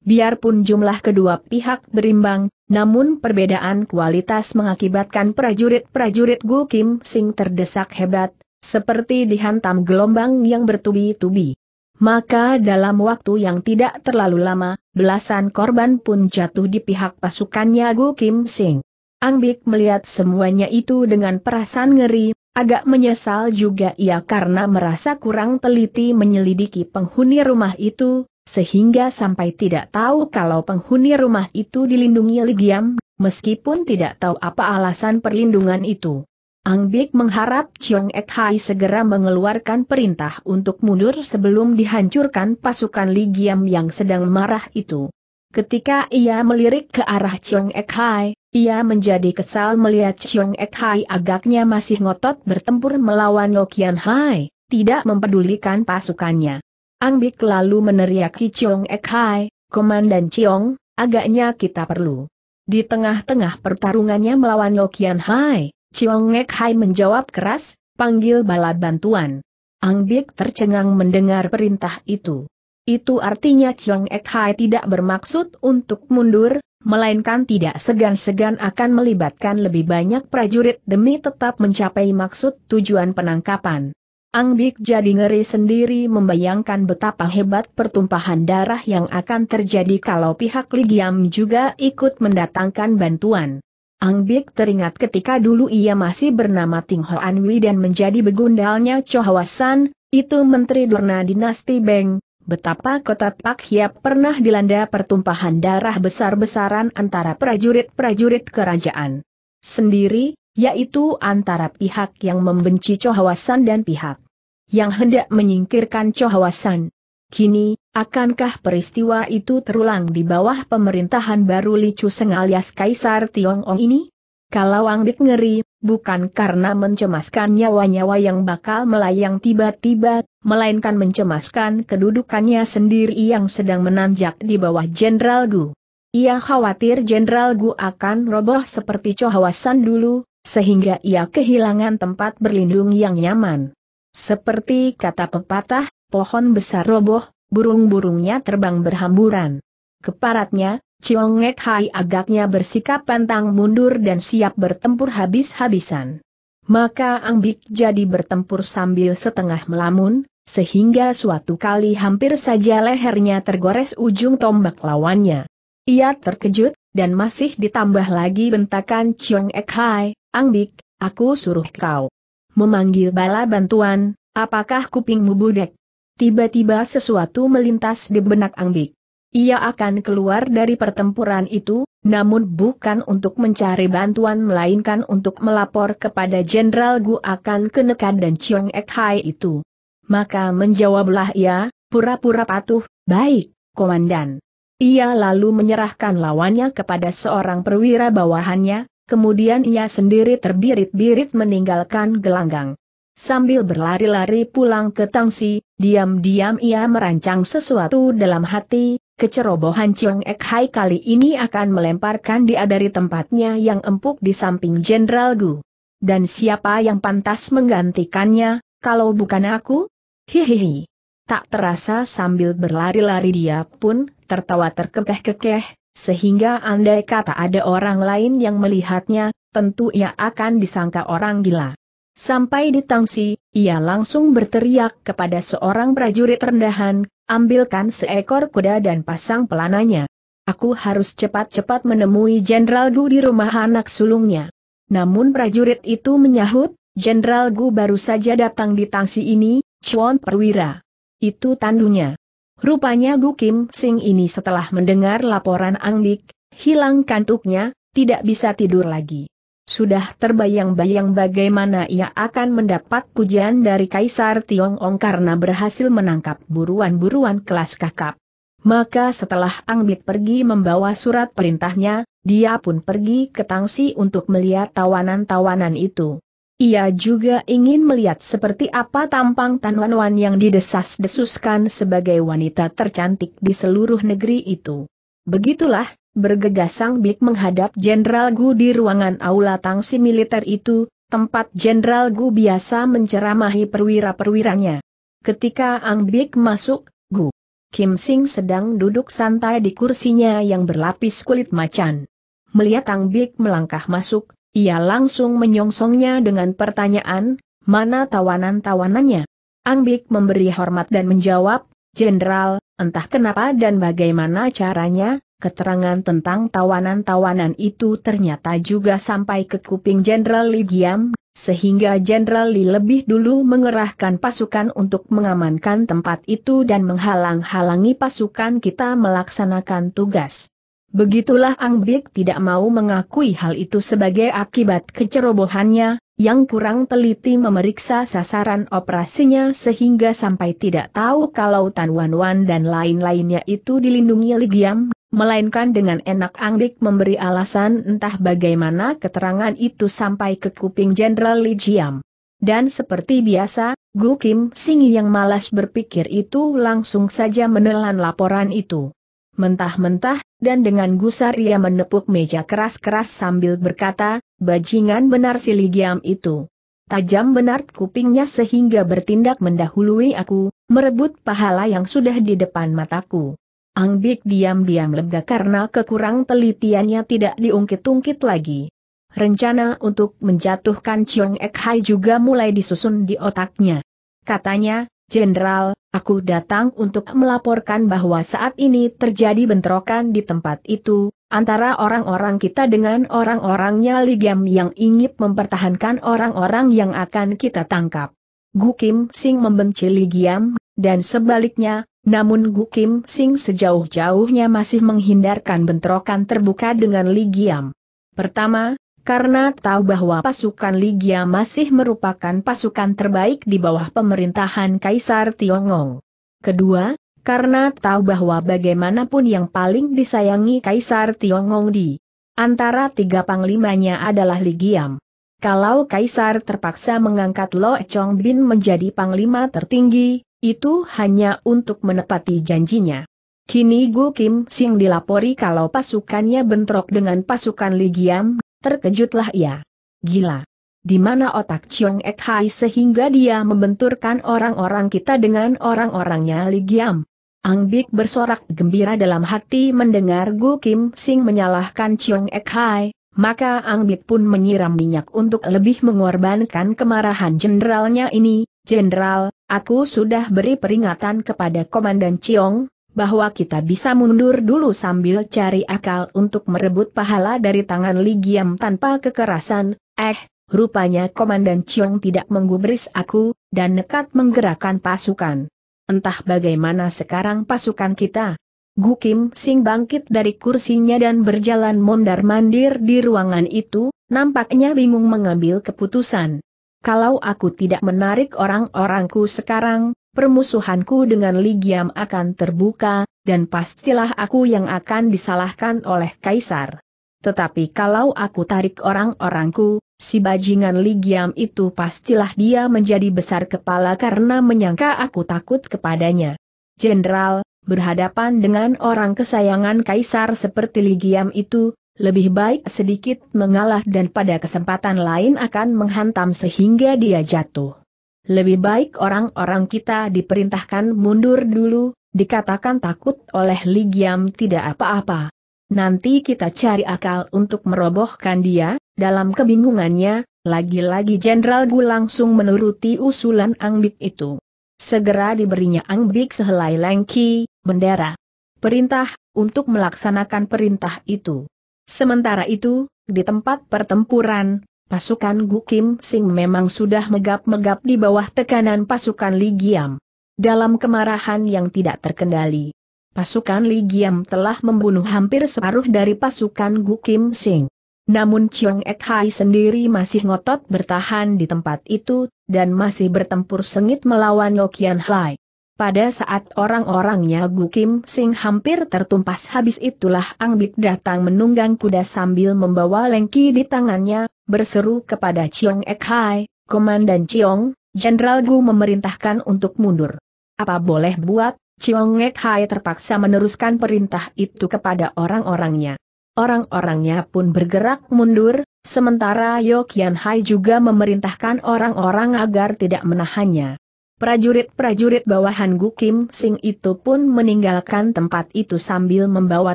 Biarpun jumlah kedua pihak berimbang, namun perbedaan kualitas mengakibatkan prajurit-prajurit Gu Kim Sing terdesak hebat, seperti dihantam gelombang yang bertubi-tubi. Maka dalam waktu yang tidak terlalu lama, belasan korban pun jatuh di pihak pasukannya Gu Kim Sing. Ang Angbik melihat semuanya itu dengan perasaan ngeri, agak menyesal juga ia karena merasa kurang teliti menyelidiki penghuni rumah itu, sehingga sampai tidak tahu kalau penghuni rumah itu dilindungi Ligiam, meskipun tidak tahu apa alasan perlindungan itu. Ang Bik mengharap Chiong Ek Hai segera mengeluarkan perintah untuk mundur sebelum dihancurkan pasukan Ligiam yang sedang marah itu. Ketika ia melirik ke arah Chiong Ek Hai, ia menjadi kesal melihat Chiong Ek Hai agaknya masih ngotot bertempur melawan Lokian Hai, tidak mempedulikan pasukannya. Ang Angbik lalu meneriaki Chiong Ek Hai, Komandan Chiong, agaknya kita perlu. Di tengah-tengah pertarungannya melawan Lokian Hai, Chiong Ek Hai menjawab keras, panggil bala bantuan. Ang Angbik tercengang mendengar perintah itu. Itu artinya Chiong Ek Hai tidak bermaksud untuk mundur, melainkan tidak segan-segan akan melibatkan lebih banyak prajurit demi tetap mencapai maksud tujuan penangkapan. Ang bik jadi ngeri sendiri membayangkan betapa hebat pertumpahan darah yang akan terjadi kalau pihak Ligiam juga ikut mendatangkan bantuan. Ang bik teringat ketika dulu ia masih bernama Ting Anwi dan menjadi begundalnya Chohawasan, itu Menteri Durna Dinasti Beng, betapa kota Pak Hiap pernah dilanda pertumpahan darah besar-besaran antara prajurit-prajurit kerajaan. Sendiri, yaitu antara pihak yang membenci Chohawasan dan pihak yang hendak menyingkirkan Chohawasan. Kini, akankah peristiwa itu terulang di bawah pemerintahan baru Li Chuseng alias Kaisar Tiongong ini? Kalau wang dik ngeri, bukan karena mencemaskan nyawa-nyawa yang bakal melayang tiba-tiba, melainkan mencemaskan kedudukannya sendiri yang sedang menanjak di bawah Jenderal Gu. Ia khawatir Jenderal Gu akan roboh seperti Chohawasan dulu, sehingga ia kehilangan tempat berlindung yang nyaman. Seperti kata pepatah, pohon besar roboh, burung-burungnya terbang berhamburan. Keparatnya, Chiong Hai agaknya bersikap pantang mundur dan siap bertempur habis-habisan. Maka Angbik jadi bertempur sambil setengah melamun, sehingga suatu kali hampir saja lehernya tergores ujung tombak lawannya. Ia terkejut, dan masih ditambah lagi bentakan Chiong Ek Hai, Angbik, aku suruh kau. Memanggil bala bantuan, apakah kupingmu budek? Tiba-tiba sesuatu melintas di benak Angbik. Ia akan keluar dari pertempuran itu, namun bukan untuk mencari bantuan melainkan untuk melapor kepada Jenderal Gu akan kenekan dan Chiong Ek Hai itu. Maka menjawablah ia, pura-pura patuh, baik, komandan. Ia lalu menyerahkan lawannya kepada seorang perwira bawahannya, kemudian ia sendiri terbirit-birit meninggalkan gelanggang. Sambil berlari-lari pulang ke Tangsi, diam-diam ia merancang sesuatu dalam hati, kecerobohan Chiang Ek Hai kali ini akan melemparkan dia dari tempatnya yang empuk di samping Jenderal Gu. Dan siapa yang pantas menggantikannya, kalau bukan aku? Hihihi. Tak terasa sambil berlari-lari dia pun tertawa terkekeh-kekeh, sehingga andai kata ada orang lain yang melihatnya, tentu ia akan disangka orang gila. Sampai di Tangsi, ia langsung berteriak kepada seorang prajurit rendahan, ambilkan seekor kuda dan pasang pelananya. Aku harus cepat-cepat menemui Jenderal Gu di rumah anak sulungnya. Namun prajurit itu menyahut, Jenderal Gu baru saja datang di tangsi ini, Chuan Perwira. Itu tandunya. Rupanya Gu Kim Sing ini setelah mendengar laporan Angdik, hilang kantuknya, tidak bisa tidur lagi. Sudah terbayang-bayang bagaimana ia akan mendapat pujian dari Kaisar Tiongong karena berhasil menangkap buruan-buruan kelas kakap. Maka setelah Angbit pergi membawa surat perintahnya, dia pun pergi ke Tangsi untuk melihat tawanan-tawanan itu. Ia juga ingin melihat seperti apa tampang Tan Wan Wan yang didesas-desuskan sebagai wanita tercantik di seluruh negeri itu. Begitulah, bergegas sang Bik menghadap Jenderal Gu di ruangan aula tangsi militer itu, tempat Jenderal Gu biasa menceramahi perwira-perwiranya. Ketika Ang Bik masuk, Gu Kim Sing sedang duduk santai di kursinya yang berlapis kulit macan. Melihat Ang Bik melangkah masuk, ia langsung menyongsongnya dengan pertanyaan, mana tawanan-tawanannya? Angbik memberi hormat dan menjawab, Jenderal, entah kenapa dan bagaimana caranya, keterangan tentang tawanan-tawanan itu ternyata juga sampai ke kuping Jenderal Li Giam, sehingga Jenderal Li lebih dulu mengerahkan pasukan untuk mengamankan tempat itu dan menghalang-halangi pasukan kita melaksanakan tugas. Begitulah Ang Bik tidak mau mengakui hal itu sebagai akibat kecerobohannya, yang kurang teliti memeriksa sasaran operasinya sehingga sampai tidak tahu kalau Tan Wan Wan dan lain-lainnya itu dilindungi Ligiam, melainkan dengan enak Ang Bik memberi alasan entah bagaimana keterangan itu sampai ke kuping Jenderal Ligiam. Dan seperti biasa, Gu Kim singi yang malas berpikir itu langsung saja menelan laporan itu. Mentah-mentah, dan dengan gusar ia menepuk meja keras-keras sambil berkata, bajingan benar si Ligiam itu. Tajam benar kupingnya sehingga bertindak mendahului aku, merebut pahala yang sudah di depan mataku. Angbik diam-diam lega karena kekurang telitiannya tidak diungkit-ungkit lagi. Rencana untuk menjatuhkan Chong Ek Hai juga mulai disusun di otaknya. Katanya, Jenderal, aku datang untuk melaporkan bahwa saat ini terjadi bentrokan di tempat itu, antara orang-orang kita dengan orang-orangnya Ligiam yang ingin mempertahankan orang-orang yang akan kita tangkap. Gu Kim Sing membenci Ligiam, dan sebaliknya, namun Gu Kim Sing sejauh-jauhnya masih menghindarkan bentrokan terbuka dengan Ligiam. Pertama, karena tahu bahwa pasukan Ligia masih merupakan pasukan terbaik di bawah pemerintahan Kaisar Tiongong. Kedua, karena tahu bahwa bagaimanapun yang paling disayangi Kaisar Tiongong di antara tiga panglimanya adalah Ligiam. Kalau Kaisar terpaksa mengangkat Lo Chong Bin menjadi panglima tertinggi, itu hanya untuk menepati janjinya. Kini Gu Kim Sing dilapori kalau pasukannya bentrok dengan pasukan Ligiam Terkejutlah ia. Gila. Di mana otak Chiong Ek Hai sehingga dia membenturkan orang-orang kita dengan orang-orangnya Li Giam. Ang Bik bersorak gembira dalam hati mendengar Gu Kim Sing menyalahkan Chiong Ek Hai, maka Ang Bik pun menyiram minyak untuk lebih mengorbankan kemarahan jenderalnya ini. Jenderal, aku sudah beri peringatan kepada Komandan Chiong, bahwa kita bisa mundur dulu sambil cari akal untuk merebut pahala dari tangan Li Giam tanpa kekerasan, eh, rupanya Komandan Chiong tidak menggubris aku, dan nekat menggerakkan pasukan. Entah bagaimana sekarang pasukan kita. Gu Kim Sing bangkit dari kursinya dan berjalan mondar-mandir di ruangan itu, nampaknya bingung mengambil keputusan. Kalau aku tidak menarik orang-orangku sekarang, permusuhanku dengan Ligiam akan terbuka, dan pastilah aku yang akan disalahkan oleh Kaisar. Tetapi kalau aku tarik orang-orangku, si bajingan Ligiam itu pastilah dia menjadi besar kepala karena menyangka aku takut kepadanya. Jenderal, berhadapan dengan orang kesayangan Kaisar seperti Ligiam itu, lebih baik sedikit mengalah dan pada kesempatan lain akan menghantam sehingga dia jatuh lebih baik orang-orang kita diperintahkan mundur dulu, dikatakan takut oleh Ligiam tidak apa-apa. Nanti kita cari akal untuk merobohkan dia, dalam kebingungannya, lagi-lagi Jenderal Gu langsung menuruti usulan Ang Angbik itu. Segera diberinya Ang Angbik sehelai lengki, bendera. Perintah, untuk melaksanakan perintah itu. Sementara itu, di tempat pertempuran, pasukan Gu Kim Sing memang sudah megap-megap di bawah tekanan pasukan Li Giam. Dalam kemarahan yang tidak terkendali, pasukan Li Giam telah membunuh hampir separuh dari pasukan Gu Kim Sing. Namun Chiong Ek Hai sendiri masih ngotot bertahan di tempat itu, dan masih bertempur sengit melawan Lokian Hai. Pada saat orang-orangnya Gu Kim Sing hampir tertumpas habis itulah Ang Bik datang menunggang kuda sambil membawa lengki di tangannya, berseru kepada Chiong Ek Hai, Komandan Chiong, Jenderal Gu memerintahkan untuk mundur. Apa boleh buat, Chiong Ek Hai terpaksa meneruskan perintah itu kepada orang-orangnya. Orang-orangnya pun bergerak mundur, sementara Yokian Hai juga memerintahkan orang-orang agar tidak menahannya. Prajurit-prajurit bawahan Gu Kim Sing itu pun meninggalkan tempat itu sambil membawa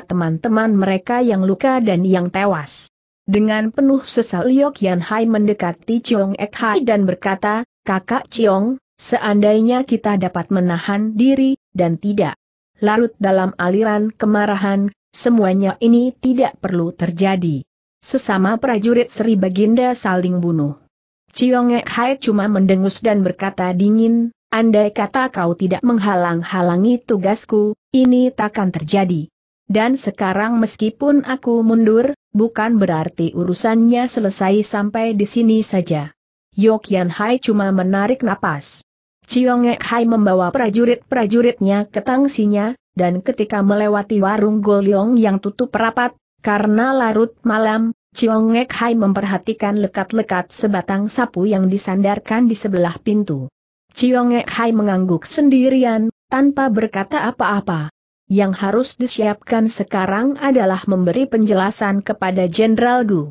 teman-teman mereka yang luka dan yang tewas. Dengan penuh sesal Liu Hai mendekati Chiong Ek Hai dan berkata, Kakak Chiong, seandainya kita dapat menahan diri, dan tidak larut dalam aliran kemarahan, semuanya ini tidak perlu terjadi. Sesama prajurit Sri Baginda saling bunuh. Chiong Ek Hai cuma mendengus dan berkata dingin, Andai kata kau tidak menghalang-halangi tugasku, ini takkan terjadi. Dan sekarang meskipun aku mundur, bukan berarti urusannya selesai sampai di sini saja. Yok Yan Hai cuma menarik napas. Chiong Ek Hai membawa prajurit-prajuritnya ke tangsinya, dan ketika melewati warung Goliong yang tutup rapat, karena larut malam, Chiong Ek Hai memperhatikan lekat-lekat sebatang sapu yang disandarkan di sebelah pintu. Chiong Ek Hai mengangguk sendirian, tanpa berkata apa-apa yang harus disiapkan sekarang adalah memberi penjelasan kepada Jenderal Gu.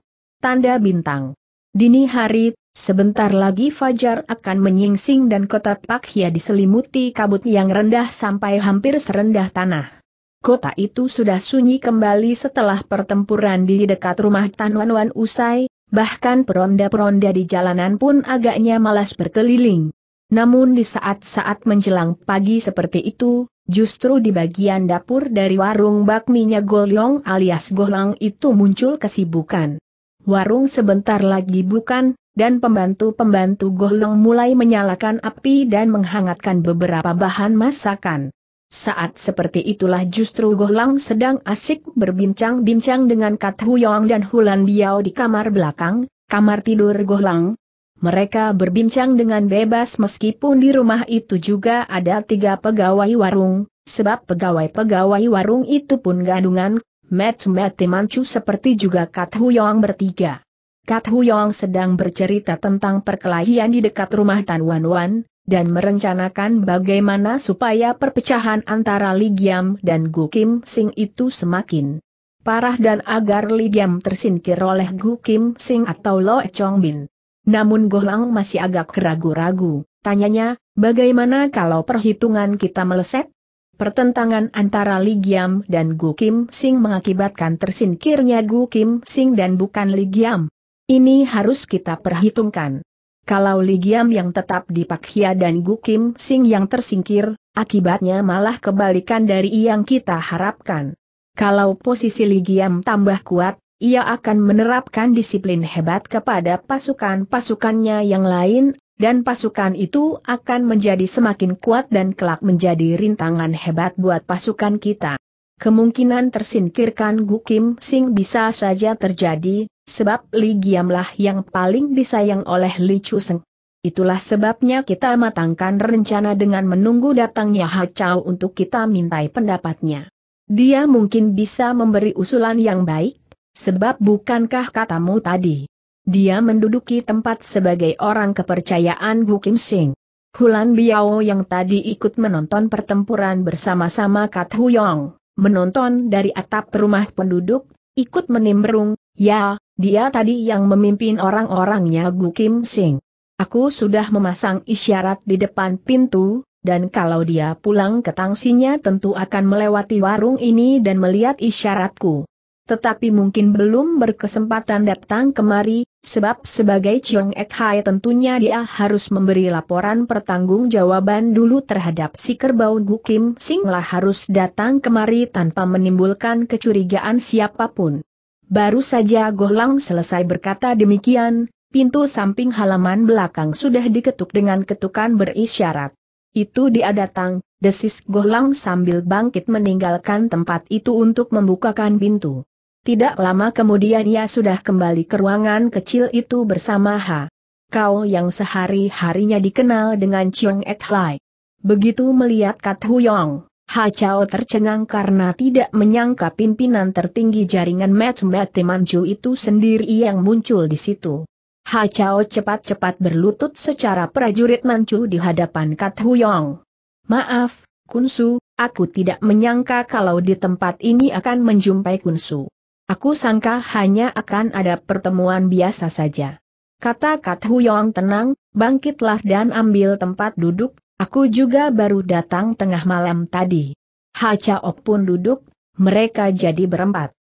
Tanda bintang. Dini hari, sebentar lagi Fajar akan menyingsing dan kota Pakhya diselimuti kabut yang rendah sampai hampir serendah tanah. Kota itu sudah sunyi kembali setelah pertempuran di dekat rumah Tan Wan Wan usai, bahkan peronda-peronda di jalanan pun agaknya malas berkeliling. Namun di saat-saat menjelang pagi seperti itu, Justru di bagian dapur dari warung bakminya Golong alias Golang itu muncul kesibukan. Warung sebentar lagi bukan, dan pembantu-pembantu Golong mulai menyalakan api dan menghangatkan beberapa bahan masakan. Saat seperti itulah justru Golang sedang asik berbincang-bincang dengan Kat Huyong dan Hulan Biao di kamar belakang, kamar tidur Golang, mereka berbincang dengan bebas meskipun di rumah itu juga ada tiga pegawai warung, sebab pegawai-pegawai warung itu pun gadungan, met-met Mancu seperti juga Kat Huyong bertiga. Kat Huyong sedang bercerita tentang perkelahian di dekat rumah Tan Wan Wan, dan merencanakan bagaimana supaya perpecahan antara Li Giam dan Gu Kim Sing itu semakin parah dan agar Li Giam tersingkir oleh Gu Kim Sing atau Loe Chong Bin. Namun Gohlang masih agak ragu ragu tanyanya, bagaimana kalau perhitungan kita meleset? Pertentangan antara Li Giam dan Gu Kim Sing mengakibatkan tersingkirnya Gu Kim Sing dan bukan Li Giam. Ini harus kita perhitungkan. Kalau Li Giam yang tetap di Hia dan Gu Kim Sing yang tersingkir, akibatnya malah kebalikan dari yang kita harapkan. Kalau posisi Li Giam tambah kuat, ia akan menerapkan disiplin hebat kepada pasukan-pasukannya yang lain, dan pasukan itu akan menjadi semakin kuat dan kelak menjadi rintangan hebat buat pasukan kita. Kemungkinan tersingkirkan Gu Kim Sing bisa saja terjadi, sebab Li Giamlah yang paling disayang oleh Li Seng. Itulah sebabnya kita matangkan rencana dengan menunggu datangnya Chao untuk kita mintai pendapatnya. Dia mungkin bisa memberi usulan yang baik, Sebab bukankah katamu tadi? Dia menduduki tempat sebagai orang kepercayaan Gu Kim Sing. Hulan Biao yang tadi ikut menonton pertempuran bersama-sama Kat Yong, menonton dari atap rumah penduduk, ikut menimbrung, ya, dia tadi yang memimpin orang-orangnya Gu Kim Sing. Aku sudah memasang isyarat di depan pintu, dan kalau dia pulang ke tangsinya tentu akan melewati warung ini dan melihat isyaratku tetapi mungkin belum berkesempatan datang kemari, sebab sebagai Chiong Ek Hai tentunya dia harus memberi laporan pertanggungjawaban dulu terhadap si kerbau Gu Kim Sing harus datang kemari tanpa menimbulkan kecurigaan siapapun. Baru saja Gohlang selesai berkata demikian, pintu samping halaman belakang sudah diketuk dengan ketukan berisyarat. Itu dia datang, desis Gohlang sambil bangkit meninggalkan tempat itu untuk membukakan pintu. Tidak lama kemudian ia sudah kembali ke ruangan kecil itu bersama Ha. Kau yang sehari-harinya dikenal dengan Chiong Ek Lai. Begitu melihat Kat Yong, Ha Chao tercengang karena tidak menyangka pimpinan tertinggi jaringan Mat-Mat Timanju itu sendiri yang muncul di situ. Ha Chao cepat-cepat berlutut secara prajurit Manchu di hadapan Kat Yong. Maaf, Kunsu, aku tidak menyangka kalau di tempat ini akan menjumpai Kunsu. Aku sangka hanya akan ada pertemuan biasa saja. Kata Kat Huyong tenang, bangkitlah dan ambil tempat duduk, aku juga baru datang tengah malam tadi. Ha Chaok pun duduk, mereka jadi berempat.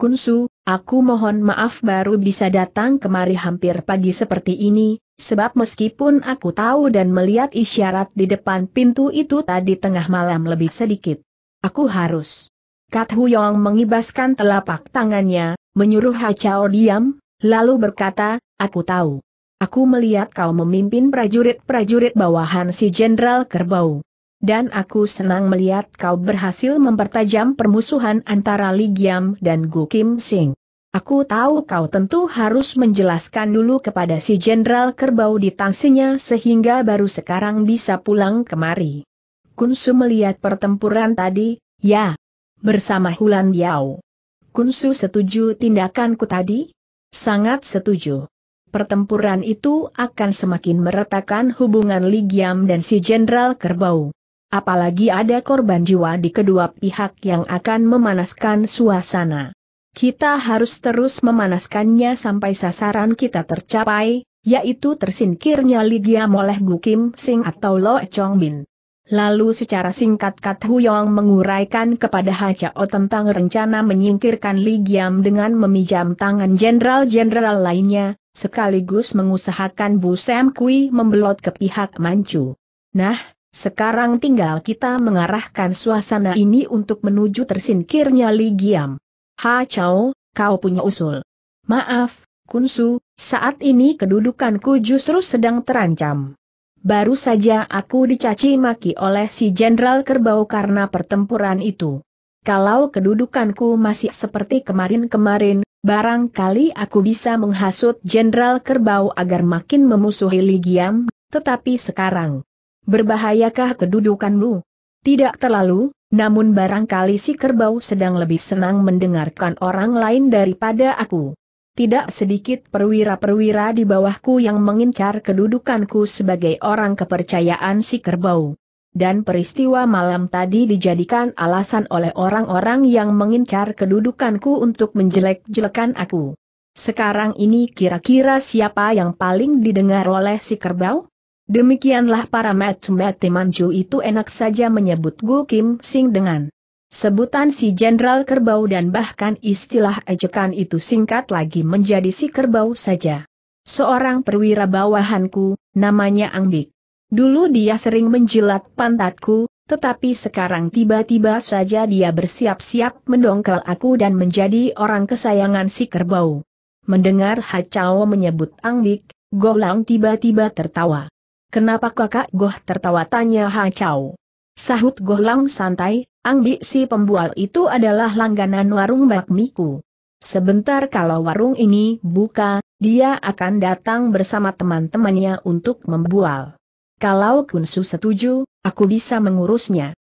Kunsu, aku mohon maaf baru bisa datang kemari hampir pagi seperti ini, sebab meskipun aku tahu dan melihat isyarat di depan pintu itu tadi tengah malam lebih sedikit. Aku harus Kat Huyong mengibaskan telapak tangannya, menyuruh Hacao diam, lalu berkata, aku tahu. Aku melihat kau memimpin prajurit-prajurit bawahan si Jenderal Kerbau. Dan aku senang melihat kau berhasil mempertajam permusuhan antara Li Giam dan Gu Kim Sing. Aku tahu kau tentu harus menjelaskan dulu kepada si Jenderal Kerbau di tangsinya sehingga baru sekarang bisa pulang kemari. Kunsu melihat pertempuran tadi, ya, bersama Hulan Yao. Kunsu setuju tindakanku tadi? Sangat setuju. Pertempuran itu akan semakin meretakan hubungan Ligiam dan si Jenderal Kerbau. Apalagi ada korban jiwa di kedua pihak yang akan memanaskan suasana. Kita harus terus memanaskannya sampai sasaran kita tercapai, yaitu tersingkirnya Ligiam oleh Gu Kim Sing atau Lo Chong Bin. Lalu secara singkat Kat Huyong menguraikan kepada Hacao tentang rencana menyingkirkan Li Giam dengan memijam tangan jenderal-jenderal lainnya, sekaligus mengusahakan Bu Sam Kui membelot ke pihak Manchu. Nah, sekarang tinggal kita mengarahkan suasana ini untuk menuju tersingkirnya Li Giam. Hacao, kau punya usul. Maaf, Kunsu, saat ini kedudukanku justru sedang terancam. Baru saja aku dicaci maki oleh si Jenderal Kerbau karena pertempuran itu. Kalau kedudukanku masih seperti kemarin-kemarin, barangkali aku bisa menghasut Jenderal Kerbau agar makin memusuhi Ligiam, tetapi sekarang. Berbahayakah kedudukanmu? Tidak terlalu, namun barangkali si Kerbau sedang lebih senang mendengarkan orang lain daripada aku tidak sedikit perwira-perwira di bawahku yang mengincar kedudukanku sebagai orang kepercayaan si kerbau. Dan peristiwa malam tadi dijadikan alasan oleh orang-orang yang mengincar kedudukanku untuk menjelek-jelekan aku. Sekarang ini kira-kira siapa yang paling didengar oleh si kerbau? Demikianlah para metu-metu manju itu enak saja menyebut Gu Kim Sing dengan Sebutan si Jenderal Kerbau dan bahkan istilah ejekan itu singkat lagi menjadi si Kerbau saja. Seorang perwira bawahanku, namanya Angdik. Dulu dia sering menjilat pantatku, tetapi sekarang tiba-tiba saja dia bersiap-siap mendongkel aku dan menjadi orang kesayangan si Kerbau. Mendengar Hacao menyebut Angdik, Golang tiba-tiba tertawa. Kenapa kakak Goh tertawa tanya Hacao. Sahut Golang santai, Anggi si pembual itu adalah langganan warung bakmiku. Sebentar kalau warung ini buka, dia akan datang bersama teman-temannya untuk membual. Kalau Kunsu setuju, aku bisa mengurusnya.